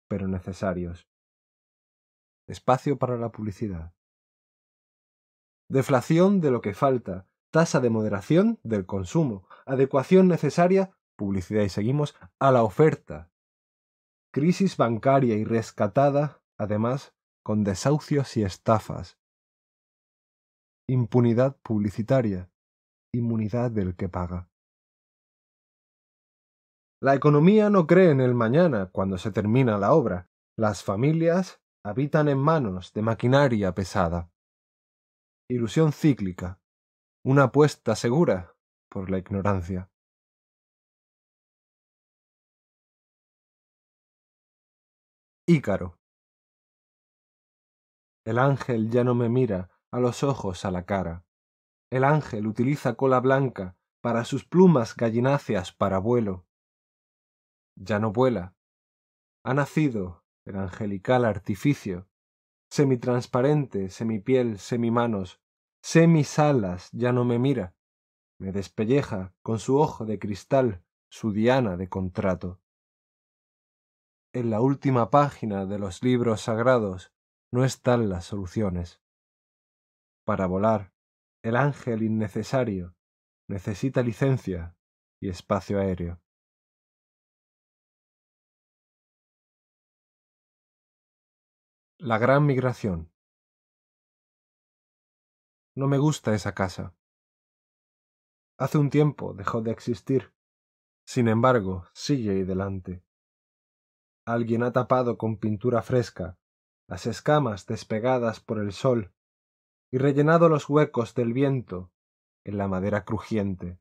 pero necesarios. Espacio para la publicidad. Deflación de lo que falta, tasa de moderación del consumo, adecuación necesaria, publicidad y seguimos, a la oferta. Crisis bancaria y rescatada, además, con desahucios y estafas. Impunidad publicitaria. Inmunidad del que paga. La economía no cree en el mañana cuando se termina la obra. Las familias habitan en manos de maquinaria pesada. Ilusión cíclica. Una apuesta segura por la ignorancia. Ícaro. El ángel ya no me mira, a los ojos, a la cara. El ángel utiliza cola blanca para sus plumas gallináceas para vuelo. Ya no vuela. Ha nacido el angelical artificio, semitransparente, semipiel, semimanos, alas ya no me mira. Me despelleja con su ojo de cristal, su diana de contrato. En la última página de los libros sagrados no están las soluciones para volar. El ángel innecesario necesita licencia y espacio aéreo. La gran migración. No me gusta esa casa. Hace un tiempo dejó de existir. Sin embargo, sigue ahí delante. Alguien ha tapado con pintura fresca las escamas despegadas por el sol y rellenado los huecos del viento en la madera crujiente.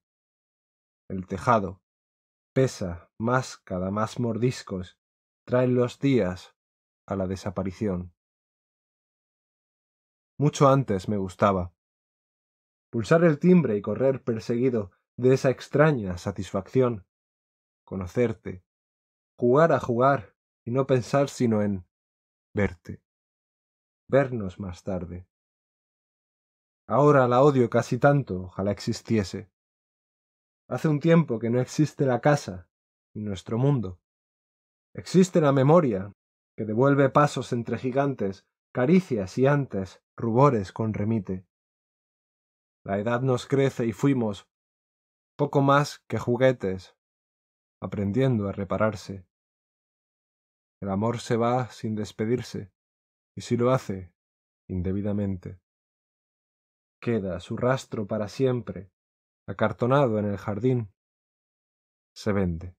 El tejado pesa, más cada más mordiscos, traen los días a la desaparición. Mucho antes me gustaba. Pulsar el timbre y correr perseguido de esa extraña satisfacción. Conocerte, jugar a jugar y no pensar sino en verte. Vernos más tarde. Ahora la odio casi tanto, ojalá existiese. Hace un tiempo que no existe la casa, y nuestro mundo. Existe la memoria, que devuelve pasos entre gigantes, caricias y antes, rubores con remite. La edad nos crece y fuimos poco más que juguetes, aprendiendo a repararse. El amor se va sin despedirse, y si lo hace, indebidamente queda su rastro para siempre, acartonado en el jardín. Se vende.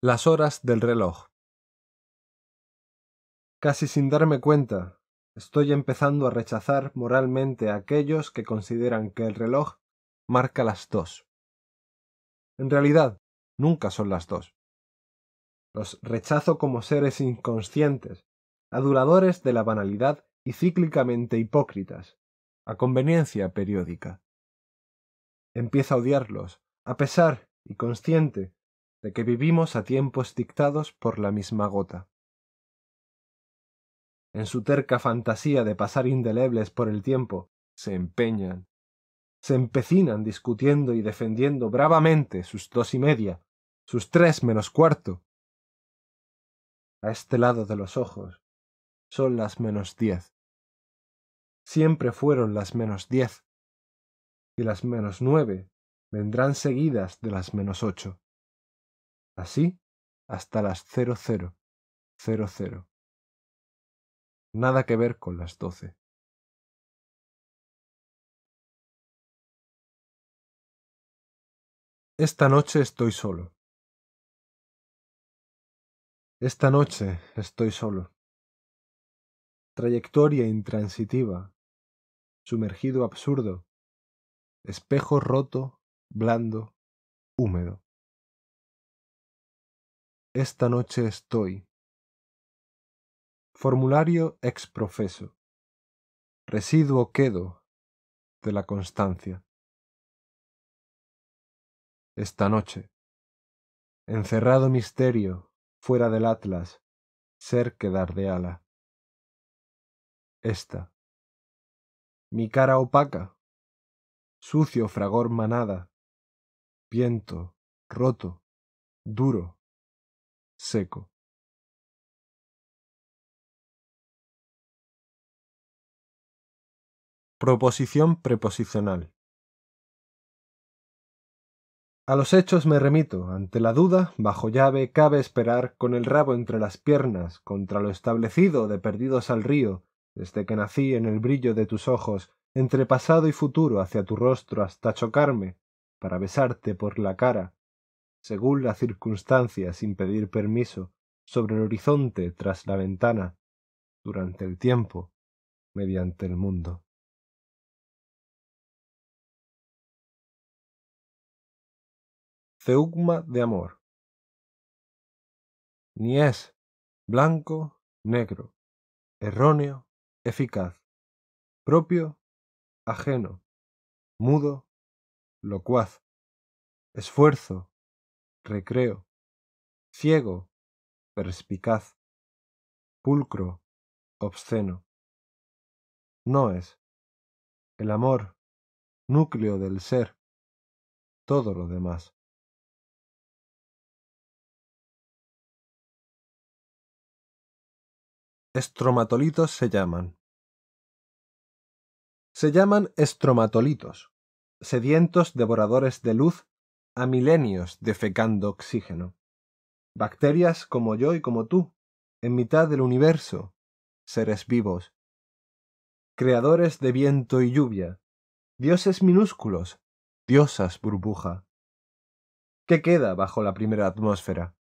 Las horas del reloj. Casi sin darme cuenta, estoy empezando a rechazar moralmente a aquellos que consideran que el reloj marca las dos. En realidad, nunca son las dos. Los rechazo como seres inconscientes, aduladores de la banalidad y cíclicamente hipócritas, a conveniencia periódica. Empieza a odiarlos, a pesar y consciente de que vivimos a tiempos dictados por la misma gota. En su terca fantasía de pasar indelebles por el tiempo, se empeñan, se empecinan discutiendo y defendiendo bravamente sus dos y media, sus tres menos cuarto, a este lado de los ojos, son las menos diez. Siempre fueron las menos diez. Y las menos nueve vendrán seguidas de las menos ocho. Así hasta las cero cero, cero cero. Nada que ver con las doce. Esta noche estoy solo. Esta noche estoy solo. Trayectoria intransitiva, sumergido absurdo, espejo roto, blando, húmedo. Esta noche estoy. Formulario exprofeso. Residuo quedo de la constancia. Esta noche. Encerrado misterio fuera del Atlas, ser quedar de ala. Esta. Mi cara opaca, sucio fragor manada, viento, roto, duro, seco. Proposición preposicional. A los hechos me remito, ante la duda, bajo llave, cabe esperar, con el rabo entre las piernas, contra lo establecido de perdidos al río, desde que nací en el brillo de tus ojos, entre pasado y futuro hacia tu rostro hasta chocarme, para besarte por la cara, según la circunstancia sin pedir permiso, sobre el horizonte tras la ventana, durante el tiempo, mediante el mundo. ceugma de amor. Ni es blanco, negro, erróneo, eficaz, propio, ajeno, mudo, locuaz, esfuerzo, recreo, ciego, perspicaz, pulcro, obsceno. No es. El amor, núcleo del ser, todo lo demás. Estromatolitos se llaman. Se llaman estromatolitos, sedientos devoradores de luz a milenios defecando oxígeno. Bacterias como yo y como tú, en mitad del universo, seres vivos. Creadores de viento y lluvia, dioses minúsculos, diosas burbuja. ¿Qué queda bajo la primera atmósfera?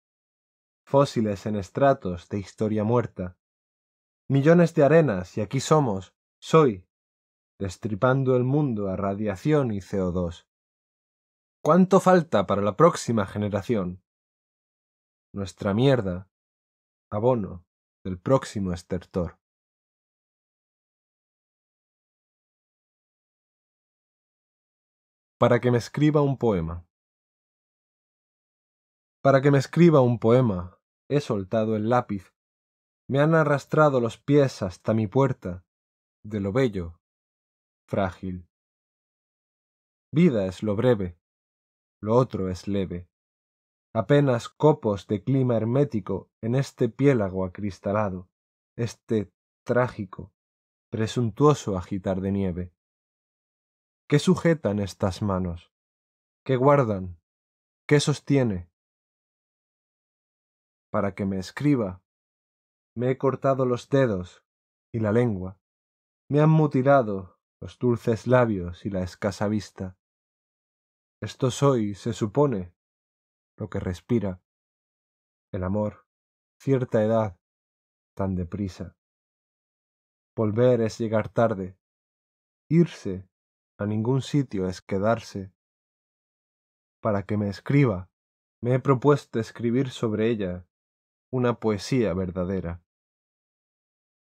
Fósiles en estratos de historia muerta, millones de arenas y aquí somos, soy, destripando el mundo a radiación y CO2. ¿Cuánto falta para la próxima generación? Nuestra mierda, abono del próximo estertor. Para que me escriba un poema. Para que me escriba un poema, he soltado el lápiz me han arrastrado los pies hasta mi puerta, de lo bello, frágil. Vida es lo breve, lo otro es leve. Apenas copos de clima hermético en este piélago acristalado, este trágico, presuntuoso agitar de nieve. ¿Qué sujetan estas manos? ¿Qué guardan? ¿Qué sostiene? Para que me escriba, me he cortado los dedos y la lengua, me han mutilado los dulces labios y la escasa vista. Esto soy, se supone, lo que respira, el amor, cierta edad, tan deprisa. Volver es llegar tarde, irse a ningún sitio es quedarse. Para que me escriba, me he propuesto escribir sobre ella una poesía verdadera.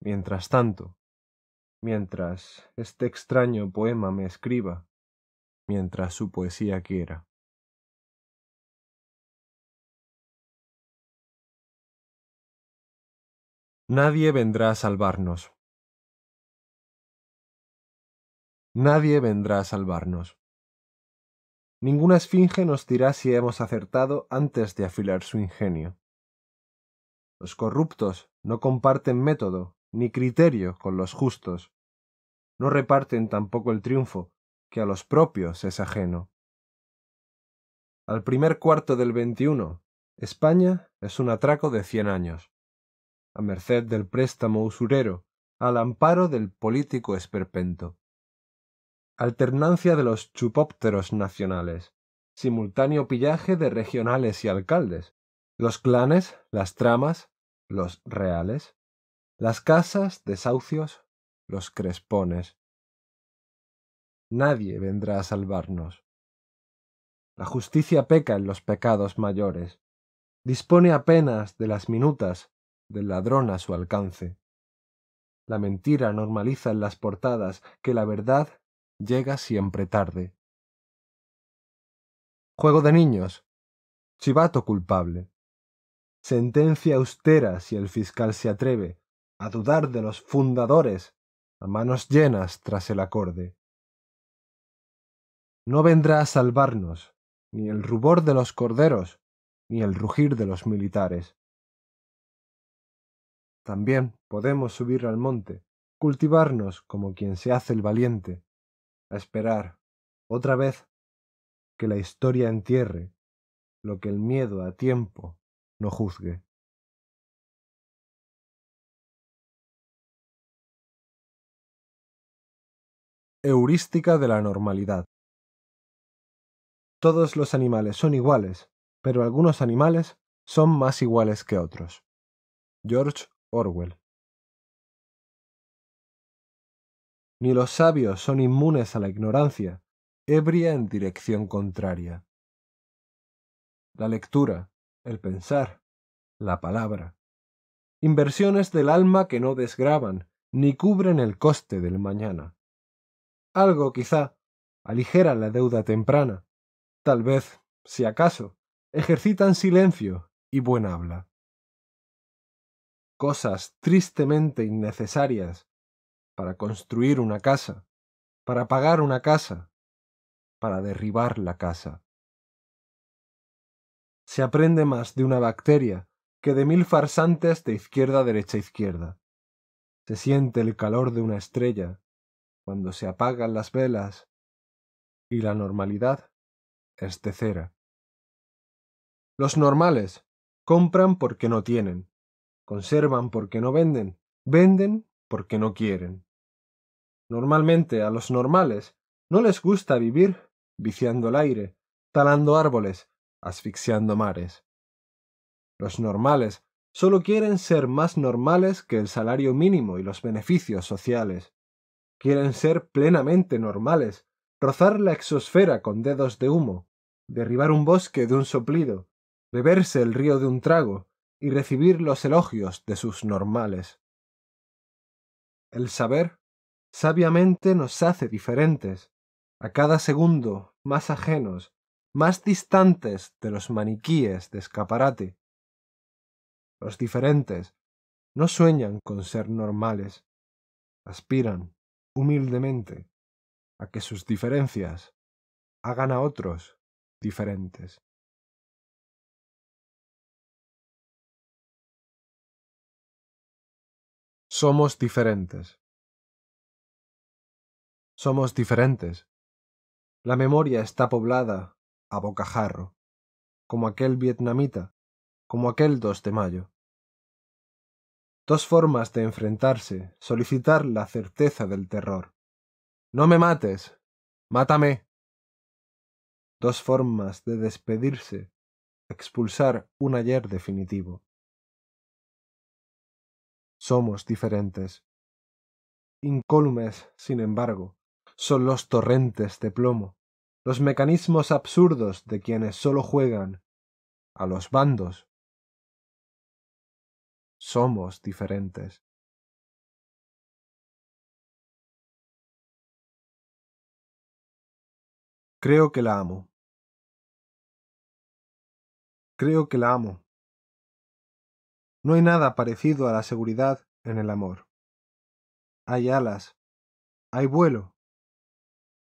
Mientras tanto, mientras este extraño poema me escriba, mientras su poesía quiera. Nadie vendrá a salvarnos. Nadie vendrá a salvarnos. Ninguna esfinge nos dirá si hemos acertado antes de afilar su ingenio. Los corruptos no comparten método ni criterio con los justos. No reparten tampoco el triunfo, que a los propios es ajeno. Al primer cuarto del XXI, España es un atraco de cien años, a merced del préstamo usurero, al amparo del político esperpento. Alternancia de los chupópteros nacionales, simultáneo pillaje de regionales y alcaldes, los clanes, las tramas, los reales, las casas, desahucios, los crespones. Nadie vendrá a salvarnos. La justicia peca en los pecados mayores. Dispone apenas de las minutas del ladrón a su alcance. La mentira normaliza en las portadas que la verdad llega siempre tarde. Juego de niños. Chivato culpable. Sentencia austera si el fiscal se atreve, a dudar de los fundadores, a manos llenas tras el acorde. No vendrá a salvarnos ni el rubor de los corderos, ni el rugir de los militares. También podemos subir al monte, cultivarnos como quien se hace el valiente, a esperar, otra vez, que la historia entierre lo que el miedo a tiempo no juzgue. heurística de la normalidad. Todos los animales son iguales, pero algunos animales son más iguales que otros. George Orwell. Ni los sabios son inmunes a la ignorancia, ebria en dirección contraria. La lectura, el pensar, la palabra. Inversiones del alma que no desgraban ni cubren el coste del mañana. Algo quizá aligera la deuda temprana. Tal vez, si acaso, ejercitan silencio y buen habla. Cosas tristemente innecesarias para construir una casa, para pagar una casa, para derribar la casa. Se aprende más de una bacteria que de mil farsantes de izquierda derecha izquierda. Se siente el calor de una estrella cuando se apagan las velas y la normalidad es de cera. Los normales compran porque no tienen, conservan porque no venden, venden porque no quieren. Normalmente a los normales no les gusta vivir viciando el aire, talando árboles, asfixiando mares. Los normales solo quieren ser más normales que el salario mínimo y los beneficios sociales. Quieren ser plenamente normales, rozar la exosfera con dedos de humo, derribar un bosque de un soplido, beberse el río de un trago y recibir los elogios de sus normales. El saber sabiamente nos hace diferentes, a cada segundo más ajenos, más distantes de los maniquíes de escaparate. Los diferentes no sueñan con ser normales, aspiran humildemente a que sus diferencias hagan a otros diferentes. Somos diferentes. Somos diferentes. La memoria está poblada a bocajarro, como aquel vietnamita, como aquel 2 de mayo. Dos formas de enfrentarse, solicitar la certeza del terror. No me mates. Mátame. Dos formas de despedirse, expulsar un ayer definitivo. Somos diferentes. Incólumes, sin embargo, son los torrentes de plomo, los mecanismos absurdos de quienes solo juegan a los bandos somos diferentes. Creo que la amo. Creo que la amo. No hay nada parecido a la seguridad en el amor. Hay alas, hay vuelo,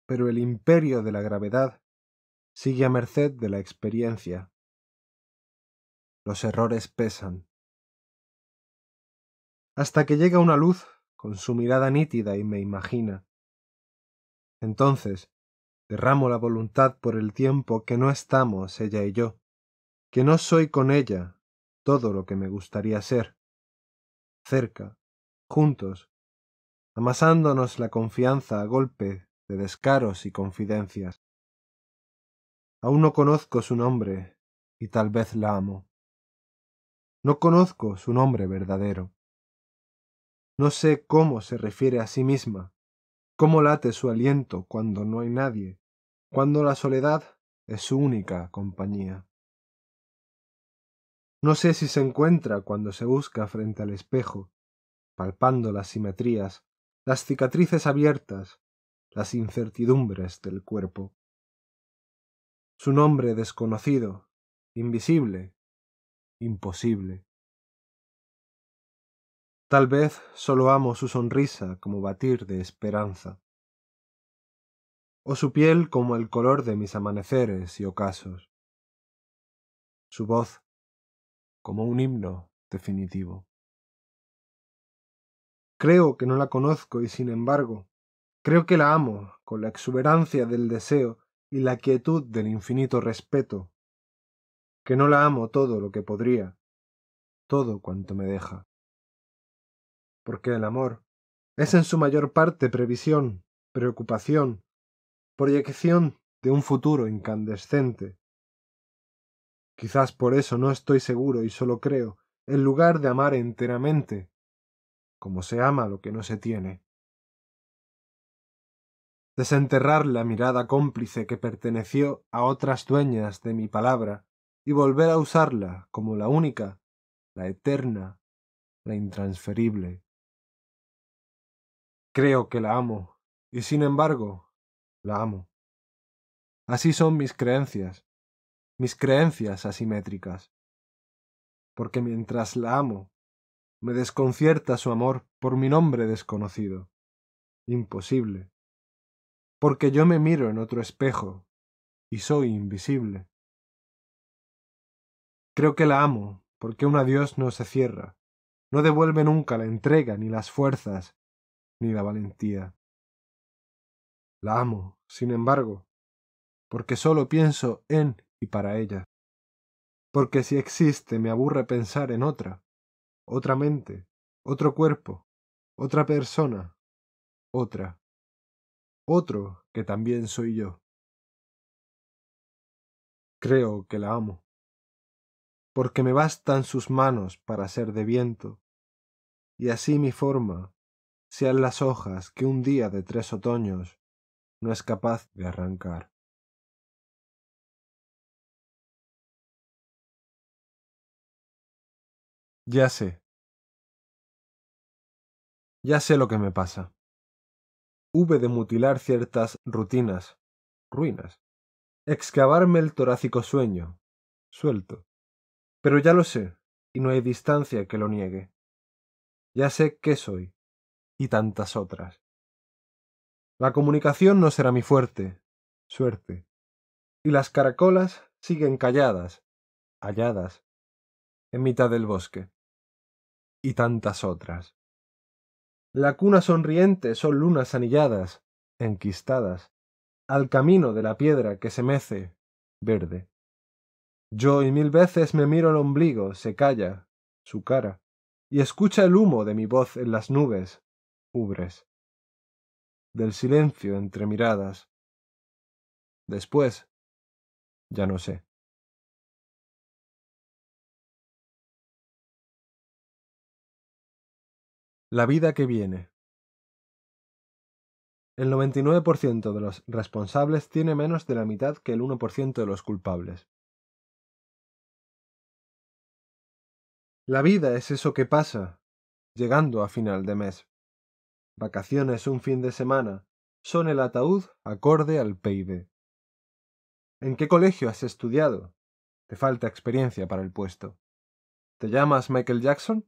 pero el imperio de la gravedad sigue a merced de la experiencia. Los errores pesan hasta que llega una luz con su mirada nítida y me imagina. Entonces, derramo la voluntad por el tiempo que no estamos ella y yo, que no soy con ella todo lo que me gustaría ser. Cerca, juntos, amasándonos la confianza a golpe de descaros y confidencias. Aún no conozco su nombre y tal vez la amo. No conozco su nombre verdadero. No sé cómo se refiere a sí misma, cómo late su aliento cuando no hay nadie, cuando la soledad es su única compañía. No sé si se encuentra cuando se busca frente al espejo, palpando las simetrías, las cicatrices abiertas, las incertidumbres del cuerpo. Su nombre desconocido, invisible, imposible. Tal vez solo amo su sonrisa como batir de esperanza. O su piel como el color de mis amaneceres y ocasos. Su voz como un himno definitivo. Creo que no la conozco y sin embargo, creo que la amo con la exuberancia del deseo y la quietud del infinito respeto, que no la amo todo lo que podría, todo cuanto me deja porque el amor es en su mayor parte previsión, preocupación, proyección de un futuro incandescente. Quizás por eso no estoy seguro y solo creo, en lugar de amar enteramente, como se ama lo que no se tiene. Desenterrar la mirada cómplice que perteneció a otras dueñas de mi palabra y volver a usarla como la única, la eterna, la intransferible. Creo que la amo, y sin embargo, la amo. Así son mis creencias, mis creencias asimétricas. Porque mientras la amo, me desconcierta su amor por mi nombre desconocido. Imposible. Porque yo me miro en otro espejo y soy invisible. Creo que la amo, porque un adiós no se cierra, no devuelve nunca la entrega ni las fuerzas ni la valentía. La amo, sin embargo, porque solo pienso en y para ella. Porque si existe me aburre pensar en otra, otra mente, otro cuerpo, otra persona, otra, otro que también soy yo. Creo que la amo, porque me bastan sus manos para ser de viento, y así mi forma sean las hojas que un día de tres otoños no es capaz de arrancar. Ya sé. Ya sé lo que me pasa. Hube de mutilar ciertas rutinas, ruinas, excavarme el torácico sueño, suelto. Pero ya lo sé, y no hay distancia que lo niegue. Ya sé qué soy, y tantas otras. La comunicación no será mi fuerte, suerte. Y las caracolas siguen calladas, halladas, en mitad del bosque. Y tantas otras. La cuna sonriente son lunas anilladas, enquistadas, al camino de la piedra que se mece, verde. Yo y mil veces me miro el ombligo, se calla, su cara, y escucha el humo de mi voz en las nubes, del silencio entre miradas. Después, ya no sé. La vida que viene. El 99% de los responsables tiene menos de la mitad que el 1% de los culpables. La vida es eso que pasa, llegando a final de mes vacaciones un fin de semana, son el ataúd acorde al PIB. ¿En qué colegio has estudiado? Te falta experiencia para el puesto. ¿Te llamas Michael Jackson?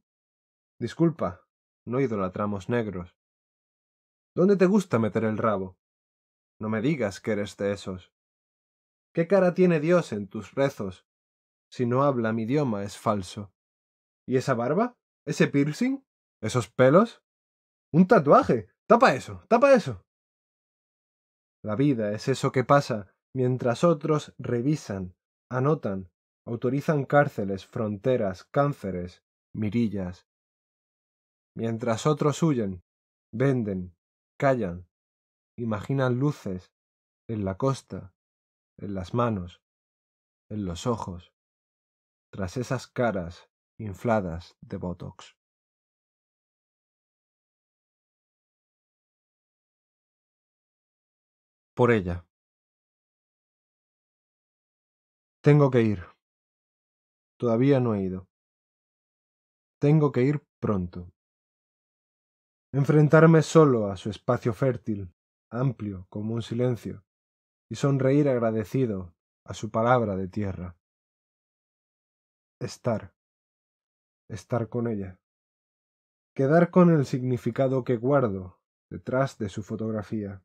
Disculpa, no idolatramos negros. ¿Dónde te gusta meter el rabo? No me digas que eres de esos. ¿Qué cara tiene Dios en tus rezos? Si no habla mi idioma es falso. ¿Y esa barba? ¿Ese piercing? ¿Esos pelos? Un tatuaje. Tapa eso, tapa eso. La vida es eso que pasa mientras otros revisan, anotan, autorizan cárceles, fronteras, cánceres, mirillas. Mientras otros huyen, venden, callan, imaginan luces en la costa, en las manos, en los ojos, tras esas caras infladas de botox. por ella. Tengo que ir. Todavía no he ido. Tengo que ir pronto. Enfrentarme solo a su espacio fértil, amplio como un silencio, y sonreír agradecido a su palabra de tierra. Estar. Estar con ella. Quedar con el significado que guardo detrás de su fotografía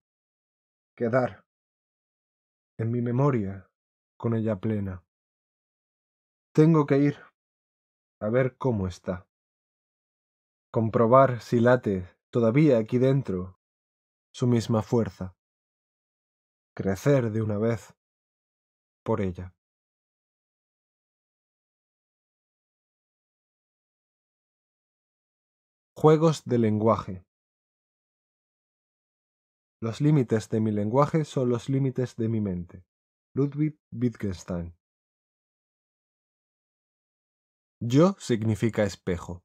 quedar en mi memoria con ella plena. Tengo que ir a ver cómo está, comprobar si late todavía aquí dentro su misma fuerza, crecer de una vez por ella. Juegos de lenguaje. Los límites de mi lenguaje son los límites de mi mente. Ludwig Wittgenstein. Yo significa espejo.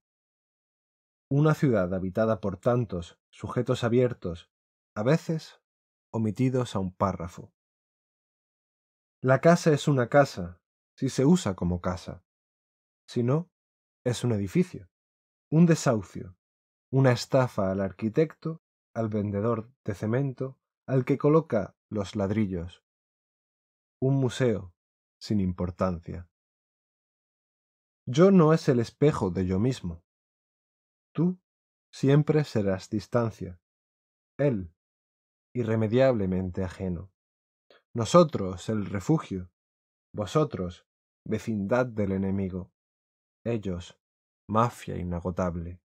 Una ciudad habitada por tantos, sujetos abiertos, a veces omitidos a un párrafo. La casa es una casa, si se usa como casa. Si no, es un edificio, un desahucio, una estafa al arquitecto al vendedor de cemento al que coloca los ladrillos. Un museo sin importancia. Yo no es el espejo de yo mismo. Tú siempre serás distancia. Él, irremediablemente ajeno. Nosotros, el refugio. Vosotros, vecindad del enemigo. Ellos, mafia inagotable.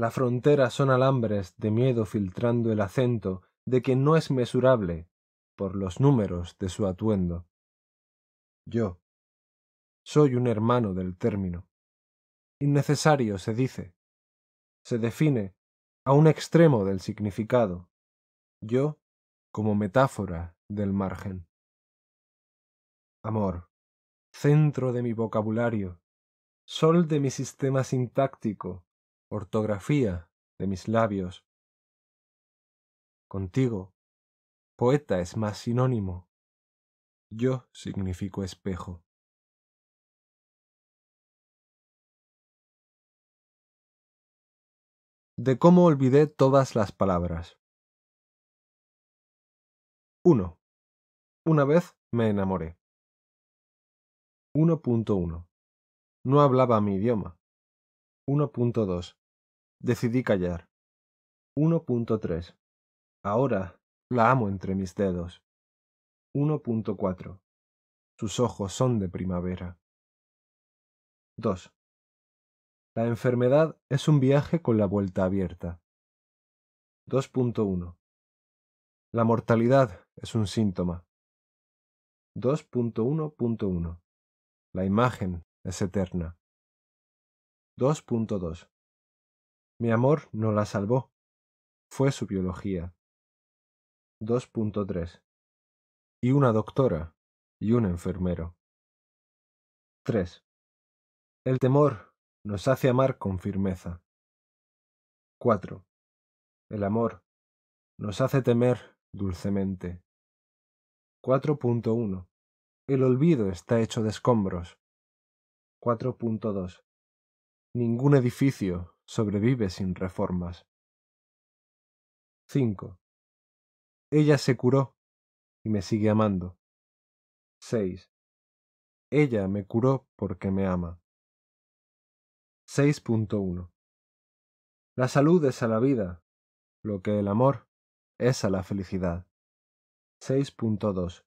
La frontera son alambres de miedo filtrando el acento de que no es mesurable por los números de su atuendo. Yo soy un hermano del término. Innecesario se dice. Se define a un extremo del significado. Yo como metáfora del margen. Amor, centro de mi vocabulario, sol de mi sistema sintáctico, ortografía de mis labios. Contigo, poeta es más sinónimo. Yo significo espejo. De cómo olvidé todas las palabras. 1. Una vez me enamoré. 1.1. No hablaba mi idioma. 1.2. Decidí callar. 1.3. Ahora la amo entre mis dedos. 1.4. Sus ojos son de primavera. 2. La enfermedad es un viaje con la vuelta abierta. 2.1. La mortalidad es un síntoma. 2.1.1. La imagen es eterna. 2.2. Mi amor no la salvó. Fue su biología. 2.3. Y una doctora y un enfermero. 3. El temor nos hace amar con firmeza. 4. El amor nos hace temer dulcemente. 4.1. El olvido está hecho de escombros. 4.2. Ningún edificio sobrevive sin reformas. 5. Ella se curó y me sigue amando. 6. Ella me curó porque me ama. 6.1. La salud es a la vida, lo que el amor es a la felicidad. 6.2.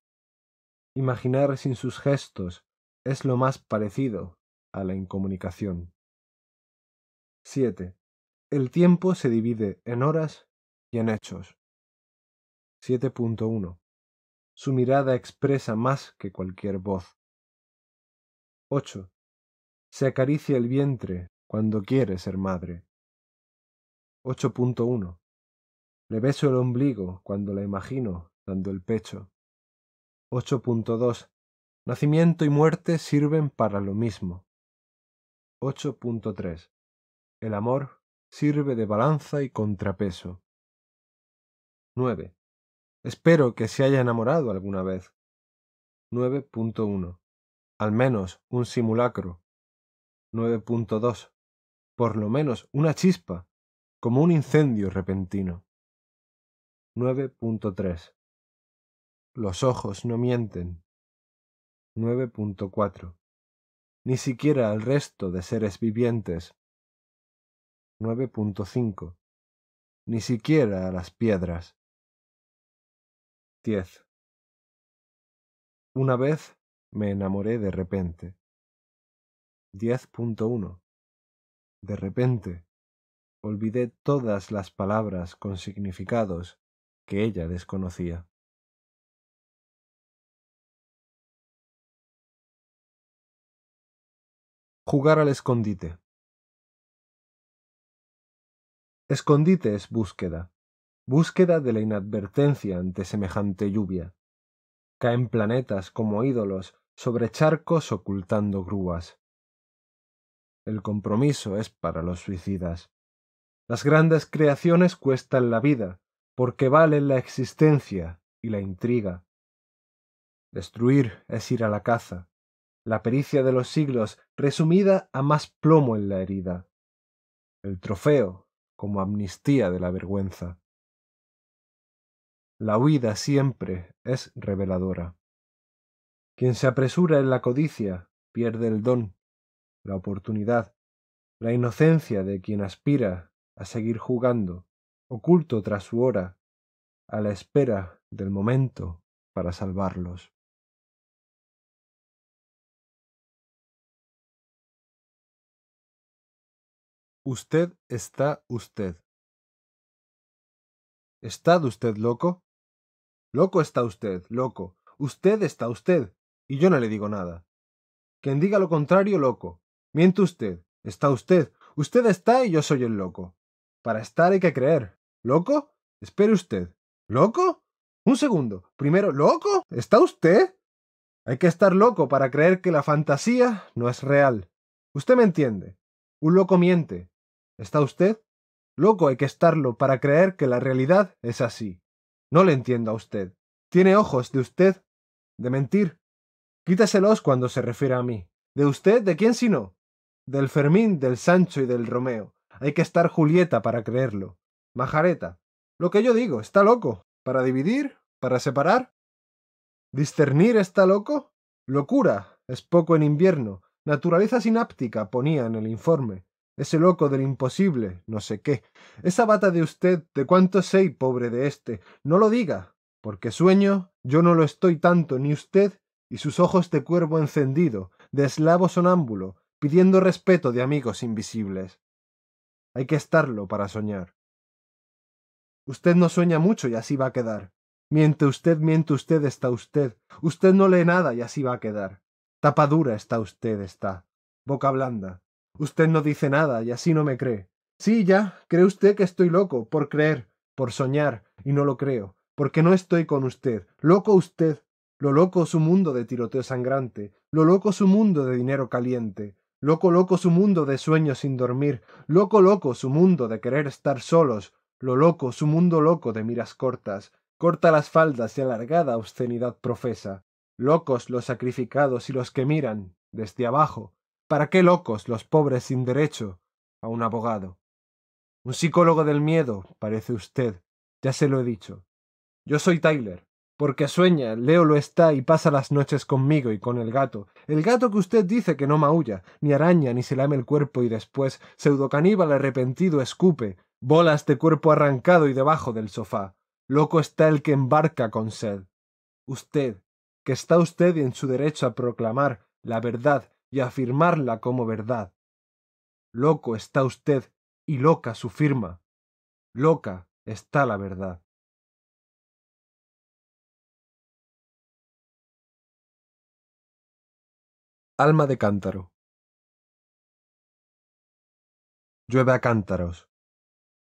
Imaginar sin sus gestos es lo más parecido a la incomunicación. 7. El tiempo se divide en horas y en hechos. 7.1. Su mirada expresa más que cualquier voz. 8. Se acaricia el vientre cuando quiere ser madre. 8.1. Le beso el ombligo cuando la imagino dando el pecho. 8.2. Nacimiento y muerte sirven para lo mismo. 8.3. El amor sirve de balanza y contrapeso. 9. Espero que se haya enamorado alguna vez. 9.1. Al menos un simulacro. 9.2. Por lo menos una chispa, como un incendio repentino. 9.3. Los ojos no mienten. 9.4. Ni siquiera el resto de seres vivientes 9.5. Ni siquiera a las piedras. 10. Una vez me enamoré de repente. 10.1. De repente, olvidé todas las palabras con significados que ella desconocía. Jugar al escondite. Escondite es búsqueda, búsqueda de la inadvertencia ante semejante lluvia. Caen planetas como ídolos sobre charcos ocultando grúas. El compromiso es para los suicidas. Las grandes creaciones cuestan la vida, porque valen la existencia y la intriga. Destruir es ir a la caza, la pericia de los siglos resumida a más plomo en la herida. El trofeo como amnistía de la vergüenza. La huida siempre es reveladora. Quien se apresura en la codicia pierde el don, la oportunidad, la inocencia de quien aspira a seguir jugando, oculto tras su hora, a la espera del momento para salvarlos. Usted está usted. ¿Está usted loco? Loco está usted, loco. Usted está usted. Y yo no le digo nada. Quien diga lo contrario, loco. Miente usted. Está usted. Usted está y yo soy el loco. Para estar hay que creer. ¿Loco? Espere usted. ¿Loco? Un segundo. Primero, ¿loco? ¿Está usted? Hay que estar loco para creer que la fantasía no es real. Usted me entiende. Un loco miente. ¿Está usted? Loco hay que estarlo para creer que la realidad es así. No le entiendo a usted. Tiene ojos de usted de mentir. Quítaselos cuando se refiere a mí. ¿De usted? ¿De quién si no? Del Fermín, del Sancho y del Romeo. Hay que estar Julieta para creerlo. Majareta. Lo que yo digo, está loco. ¿Para dividir? ¿Para separar? ¿Discernir está loco? Locura. Es poco en invierno. Naturaleza sináptica, ponía en el informe. Ese loco del imposible, no sé qué. Esa bata de usted, ¿de cuánto sé, pobre de este? No lo diga, porque sueño, yo no lo estoy tanto, ni usted, y sus ojos de cuervo encendido, de eslavo sonámbulo, pidiendo respeto de amigos invisibles. Hay que estarlo para soñar. Usted no sueña mucho y así va a quedar. Miente usted, miente usted, está usted. Usted no lee nada y así va a quedar. Tapadura está usted, está. Boca blanda, Usted no dice nada y así no me cree. Sí, ya, cree usted que estoy loco, por creer, por soñar, y no lo creo, porque no estoy con usted. Loco usted. Lo loco su mundo de tiroteo sangrante, lo loco su mundo de dinero caliente, loco loco su mundo de sueños sin dormir, loco loco su mundo de querer estar solos, lo loco su mundo loco de miras cortas, corta las faldas y alargada obscenidad profesa. Locos los sacrificados y los que miran, desde abajo, ¿Para qué locos los pobres sin derecho a un abogado? Un psicólogo del miedo, parece usted, ya se lo he dicho. Yo soy Tyler, porque sueña, Leo lo está y pasa las noches conmigo y con el gato, el gato que usted dice que no maulla, ni araña, ni se lame el cuerpo y después, pseudocaníbal arrepentido, escupe, bolas de cuerpo arrancado y debajo del sofá. Loco está el que embarca con sed. Usted, que está usted en su derecho a proclamar la verdad y afirmarla como verdad. Loco está usted y loca su firma. Loca está la verdad. Alma de cántaro. Llueve a cántaros.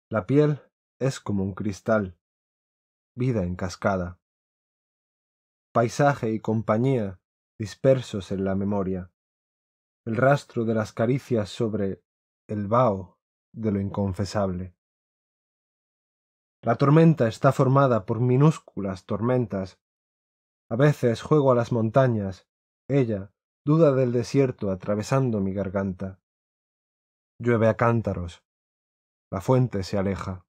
La piel es como un cristal. Vida en cascada. Paisaje y compañía dispersos en la memoria el rastro de las caricias sobre el vaho de lo inconfesable. La tormenta está formada por minúsculas tormentas. A veces juego a las montañas, ella, duda del desierto atravesando mi garganta. Llueve a cántaros. La fuente se aleja.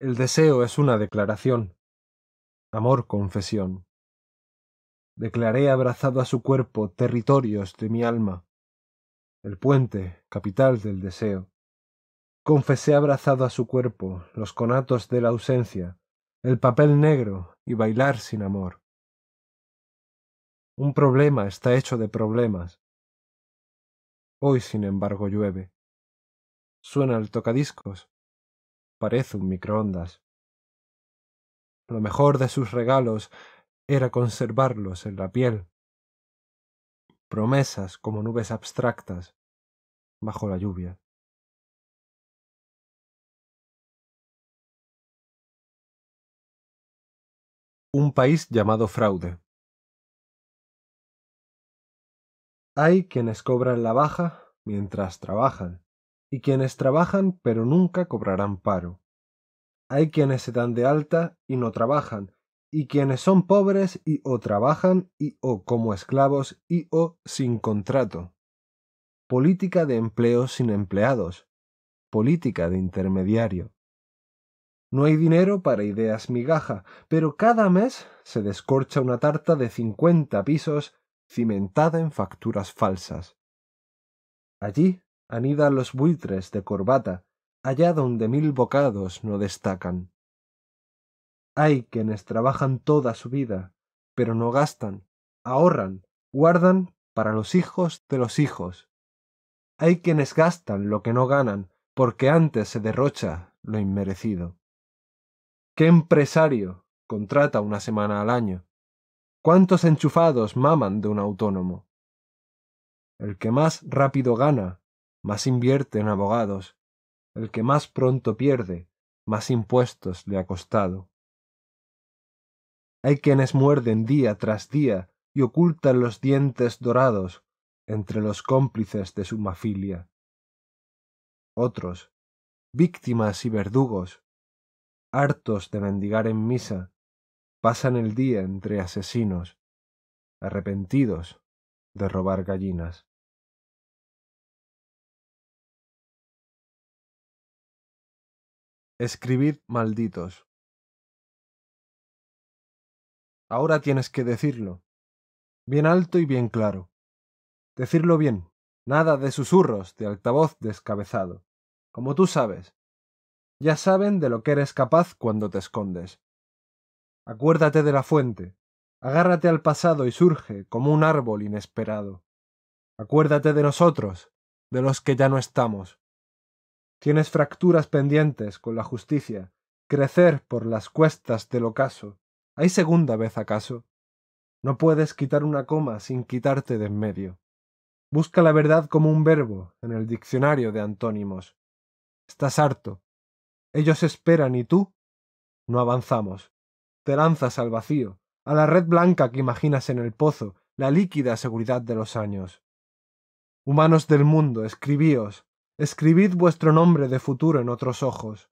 El deseo es una declaración. Amor confesión. Declaré abrazado a su cuerpo territorios de mi alma. El puente, capital del deseo. Confesé abrazado a su cuerpo los conatos de la ausencia, el papel negro y bailar sin amor. Un problema está hecho de problemas. Hoy, sin embargo, llueve. Suena el tocadiscos. Parece un microondas. Lo mejor de sus regalos era conservarlos en la piel, promesas como nubes abstractas bajo la lluvia. Un país llamado fraude. Hay quienes cobran la baja mientras trabajan, y quienes trabajan pero nunca cobrarán paro. Hay quienes se dan de alta y no trabajan, y quienes son pobres y o trabajan y o como esclavos y o sin contrato. Política de empleo sin empleados. Política de intermediario. No hay dinero para ideas migaja, pero cada mes se descorcha una tarta de cincuenta pisos cimentada en facturas falsas. Allí anidan los buitres de corbata, allá donde mil bocados no destacan. Hay quienes trabajan toda su vida, pero no gastan, ahorran, guardan para los hijos de los hijos. Hay quienes gastan lo que no ganan, porque antes se derrocha lo inmerecido. ¿Qué empresario contrata una semana al año? ¿Cuántos enchufados maman de un autónomo? El que más rápido gana, más invierte en abogados. El que más pronto pierde, más impuestos le ha costado. Hay quienes muerden día tras día y ocultan los dientes dorados entre los cómplices de su mafilia. Otros, víctimas y verdugos, hartos de mendigar en misa, pasan el día entre asesinos, arrepentidos de robar gallinas. Escribid malditos. Ahora tienes que decirlo. Bien alto y bien claro. Decirlo bien. Nada de susurros, de altavoz descabezado. Como tú sabes. Ya saben de lo que eres capaz cuando te escondes. Acuérdate de la fuente. Agárrate al pasado y surge como un árbol inesperado. Acuérdate de nosotros, de los que ya no estamos. Tienes fracturas pendientes con la justicia, crecer por las cuestas del ocaso, ¿Hay segunda vez acaso? No puedes quitar una coma sin quitarte de en medio. Busca la verdad como un verbo en el diccionario de antónimos. Estás harto. Ellos esperan y tú. No avanzamos. Te lanzas al vacío, a la red blanca que imaginas en el pozo, la líquida seguridad de los años. Humanos del mundo, escribíos, escribid vuestro nombre de futuro en otros ojos.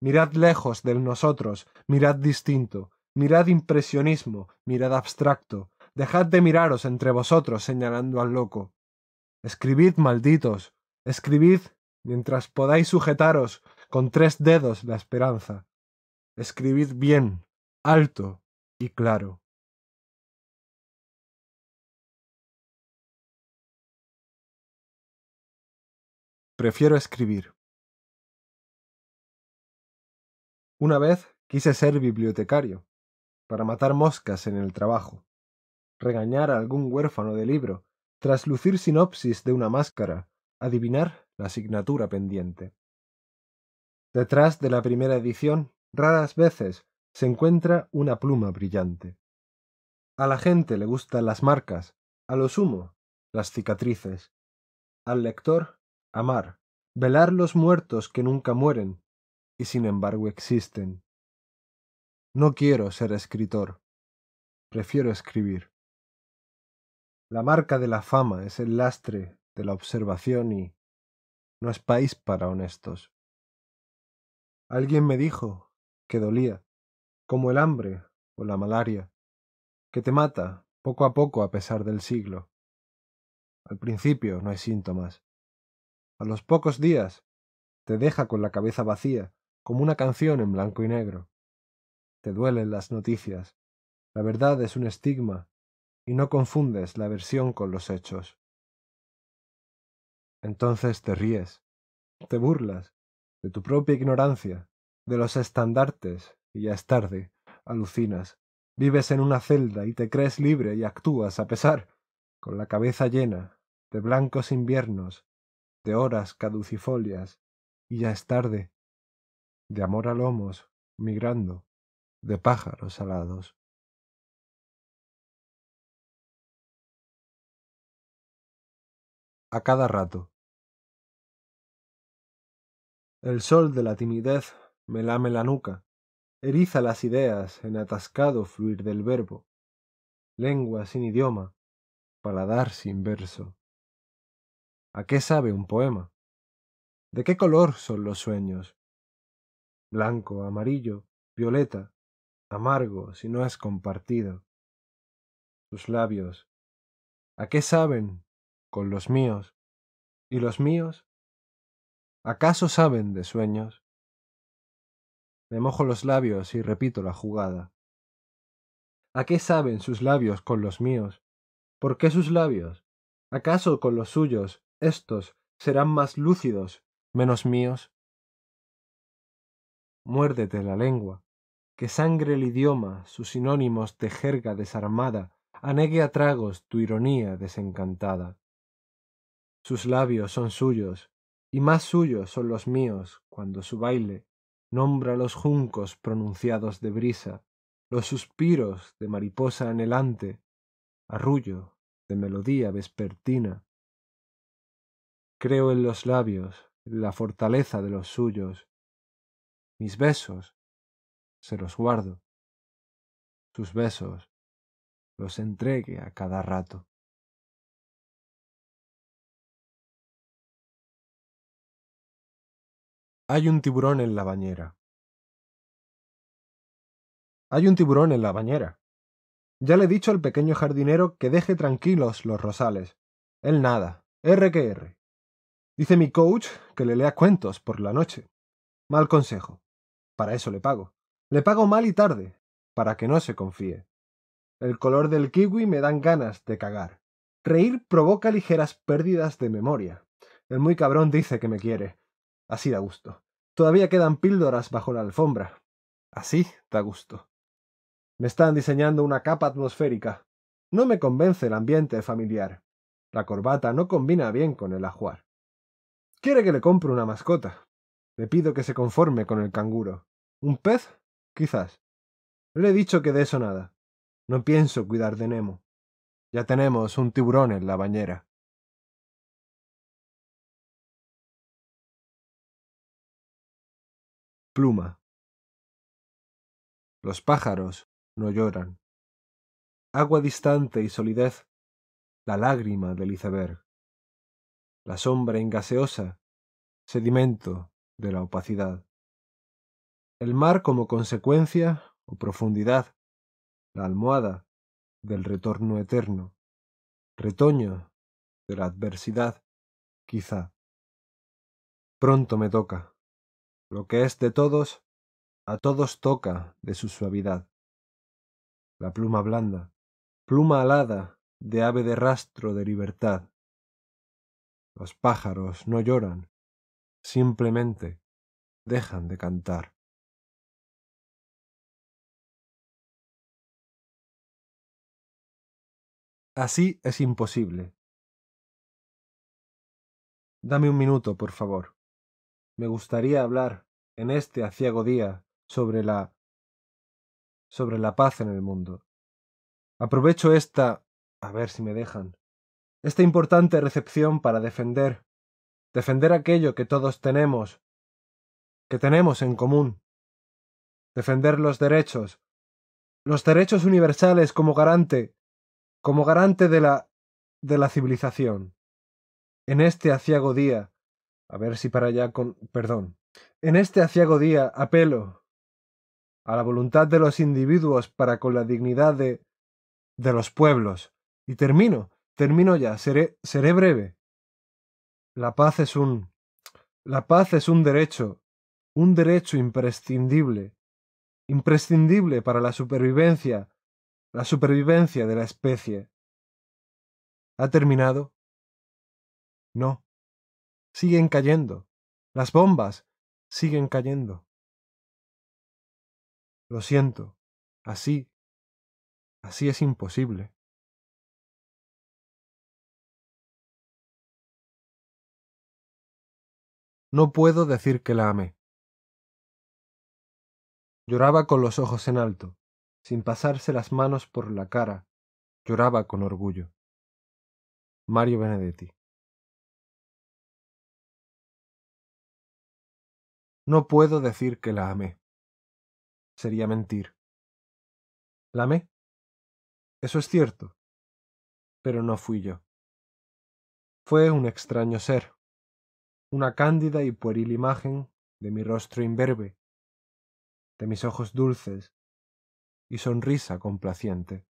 Mirad lejos del nosotros, mirad distinto, mirad impresionismo, mirad abstracto, dejad de miraros entre vosotros señalando al loco. Escribid, malditos, escribid mientras podáis sujetaros con tres dedos la esperanza. Escribid bien, alto y claro. Prefiero escribir. Una vez quise ser bibliotecario, para matar moscas en el trabajo, regañar a algún huérfano de libro, traslucir sinopsis de una máscara, adivinar la asignatura pendiente. Detrás de la primera edición, raras veces, se encuentra una pluma brillante. A la gente le gustan las marcas, a lo sumo, las cicatrices. Al lector, amar, velar los muertos que nunca mueren y sin embargo existen. No quiero ser escritor. Prefiero escribir. La marca de la fama es el lastre de la observación y no es país para honestos. Alguien me dijo que dolía, como el hambre o la malaria, que te mata poco a poco a pesar del siglo. Al principio no hay síntomas. A los pocos días te deja con la cabeza vacía, como una canción en blanco y negro duelen las noticias. La verdad es un estigma, y no confundes la versión con los hechos. Entonces te ríes, te burlas, de tu propia ignorancia, de los estandartes, y ya es tarde, alucinas, vives en una celda y te crees libre y actúas a pesar, con la cabeza llena, de blancos inviernos, de horas caducifolias, y ya es tarde, de amor a lomos, migrando, de pájaros alados. A cada rato. El sol de la timidez me lame la nuca, eriza las ideas en atascado fluir del verbo, lengua sin idioma, paladar sin verso. ¿A qué sabe un poema? ¿De qué color son los sueños? Blanco, amarillo, violeta, amargo si no es compartido. Sus labios, ¿a qué saben con los míos? ¿Y los míos? ¿Acaso saben de sueños? Me mojo los labios y repito la jugada. ¿A qué saben sus labios con los míos? ¿Por qué sus labios? ¿Acaso con los suyos, estos, serán más lúcidos, menos míos? Muérdete la lengua, que sangre el idioma, sus sinónimos de jerga desarmada, anegue a tragos tu ironía desencantada. Sus labios son suyos, y más suyos son los míos cuando su baile nombra los juncos pronunciados de brisa, los suspiros de mariposa anhelante, arrullo de melodía vespertina. Creo en los labios, en la fortaleza de los suyos. Mis besos se los guardo. Sus besos los entregue a cada rato. Hay un tiburón en la bañera. Hay un tiburón en la bañera. Ya le he dicho al pequeño jardinero que deje tranquilos los rosales. Él nada, R que R. Dice mi coach que le lea cuentos por la noche. Mal consejo. Para eso le pago. Le pago mal y tarde, para que no se confíe. El color del kiwi me dan ganas de cagar. Reír provoca ligeras pérdidas de memoria. El muy cabrón dice que me quiere. Así da gusto. Todavía quedan píldoras bajo la alfombra. Así da gusto. Me están diseñando una capa atmosférica. No me convence el ambiente familiar. La corbata no combina bien con el ajuar. Quiere que le compre una mascota. Le pido que se conforme con el canguro. Un pez quizás. Le he dicho que de eso nada. No pienso cuidar de Nemo. Ya tenemos un tiburón en la bañera. Pluma. Los pájaros no lloran. Agua distante y solidez, la lágrima del iceberg. La sombra ingaseosa, sedimento de la opacidad. El mar como consecuencia o profundidad, la almohada del retorno eterno, retoño de la adversidad, quizá. Pronto me toca. Lo que es de todos, a todos toca de su suavidad. La pluma blanda, pluma alada de ave de rastro de libertad. Los pájaros no lloran, simplemente dejan de cantar. Así es imposible. Dame un minuto, por favor. Me gustaría hablar, en este aciago día, sobre la sobre la paz en el mundo. Aprovecho esta a ver si me dejan esta importante recepción para defender defender aquello que todos tenemos que tenemos en común defender los derechos los derechos universales como garante como garante de la de la civilización. En este aciago día, a ver si para allá con perdón. En este aciago día apelo a la voluntad de los individuos para con la dignidad de de los pueblos. Y termino, termino ya, seré seré breve. La paz es un la paz es un derecho, un derecho imprescindible, imprescindible para la supervivencia la supervivencia de la especie. ¿Ha terminado? No. Siguen cayendo. Las bombas siguen cayendo. Lo siento. Así. Así es imposible. No puedo decir que la amé. Lloraba con los ojos en alto sin pasarse las manos por la cara, lloraba con orgullo. Mario Benedetti. No puedo decir que la amé. Sería mentir. ¿La amé? Eso es cierto. Pero no fui yo. Fue un extraño ser, una cándida y pueril imagen de mi rostro imberbe, de mis ojos dulces, y sonrisa complaciente.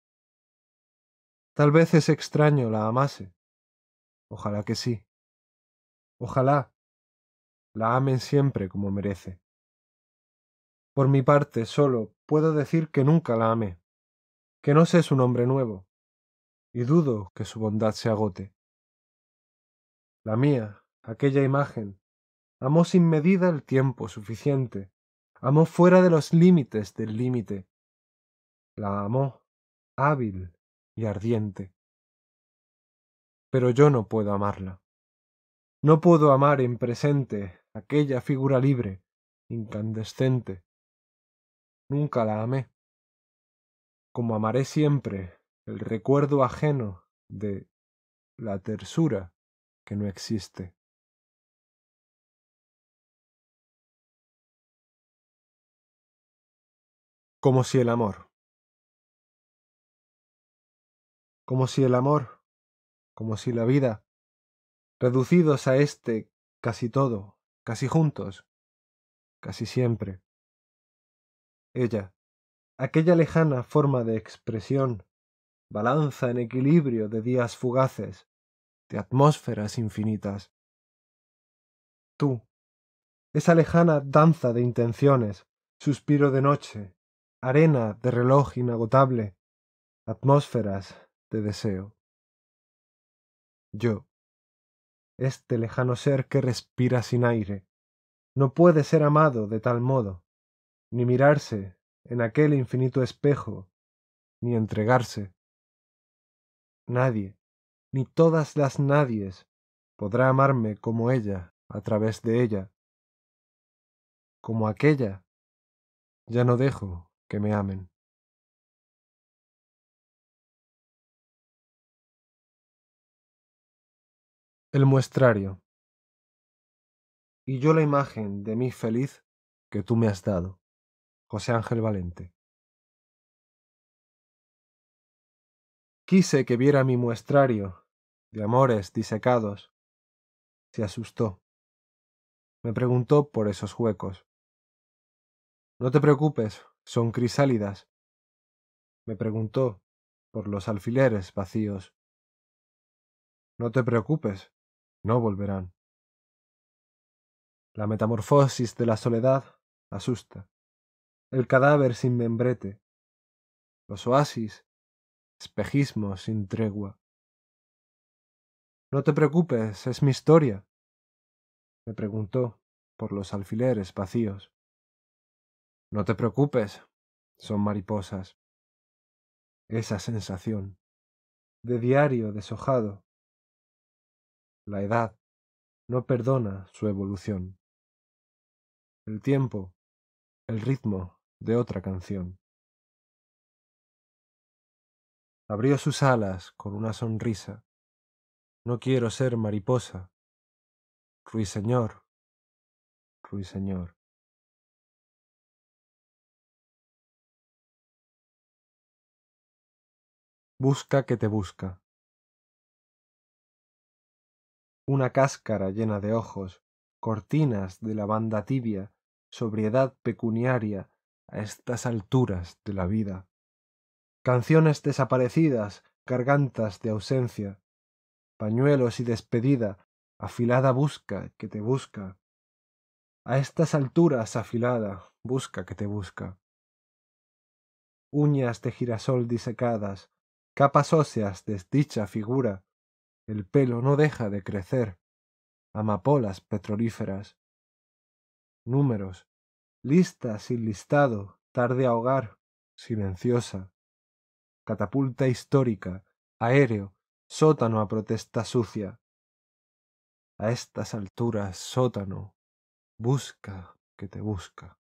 Tal vez es extraño la amase. Ojalá que sí. Ojalá la amen siempre como merece. Por mi parte, solo puedo decir que nunca la amé, que no sé su nombre nuevo, y dudo que su bondad se agote. La mía, aquella imagen, amó sin medida el tiempo suficiente, amó fuera de los límites del límite, la amó, hábil y ardiente. Pero yo no puedo amarla. No puedo amar en presente aquella figura libre, incandescente. Nunca la amé, como amaré siempre el recuerdo ajeno de la tersura que no existe. Como si el amor como si el amor, como si la vida, reducidos a este casi todo, casi juntos, casi siempre. Ella, aquella lejana forma de expresión, balanza en equilibrio de días fugaces, de atmósferas infinitas. Tú, esa lejana danza de intenciones, suspiro de noche, arena de reloj inagotable, atmósferas este deseo. Yo, este lejano ser que respira sin aire, no puede ser amado de tal modo, ni mirarse en aquel infinito espejo, ni entregarse. Nadie, ni todas las nadies, podrá amarme como ella a través de ella. Como aquella, ya no dejo que me amen. El muestrario. Y yo la imagen de mí feliz que tú me has dado. José Ángel Valente. Quise que viera mi muestrario de amores disecados. Se asustó. Me preguntó por esos huecos. No te preocupes, son crisálidas. Me preguntó por los alfileres vacíos. No te preocupes, no volverán. La metamorfosis de la soledad asusta. El cadáver sin membrete. Los oasis, espejismos sin tregua. No te preocupes, es mi historia, me preguntó por los alfileres vacíos. No te preocupes, son mariposas. Esa sensación de diario deshojado la edad, no perdona su evolución. El tiempo, el ritmo de otra canción. Abrió sus alas con una sonrisa. No quiero ser mariposa. Ruiseñor, ruiseñor. Busca que te busca una cáscara llena de ojos, cortinas de lavanda tibia, sobriedad pecuniaria a estas alturas de la vida. Canciones desaparecidas, gargantas de ausencia, pañuelos y despedida, afilada busca que te busca. A estas alturas afilada, busca que te busca. Uñas de girasol disecadas, capas óseas desdicha figura, el pelo no deja de crecer. Amapolas petrolíferas. Números. Lista sin listado, tarde a hogar, silenciosa. Catapulta histórica, aéreo, sótano a protesta sucia. A estas alturas, sótano, busca que te busca.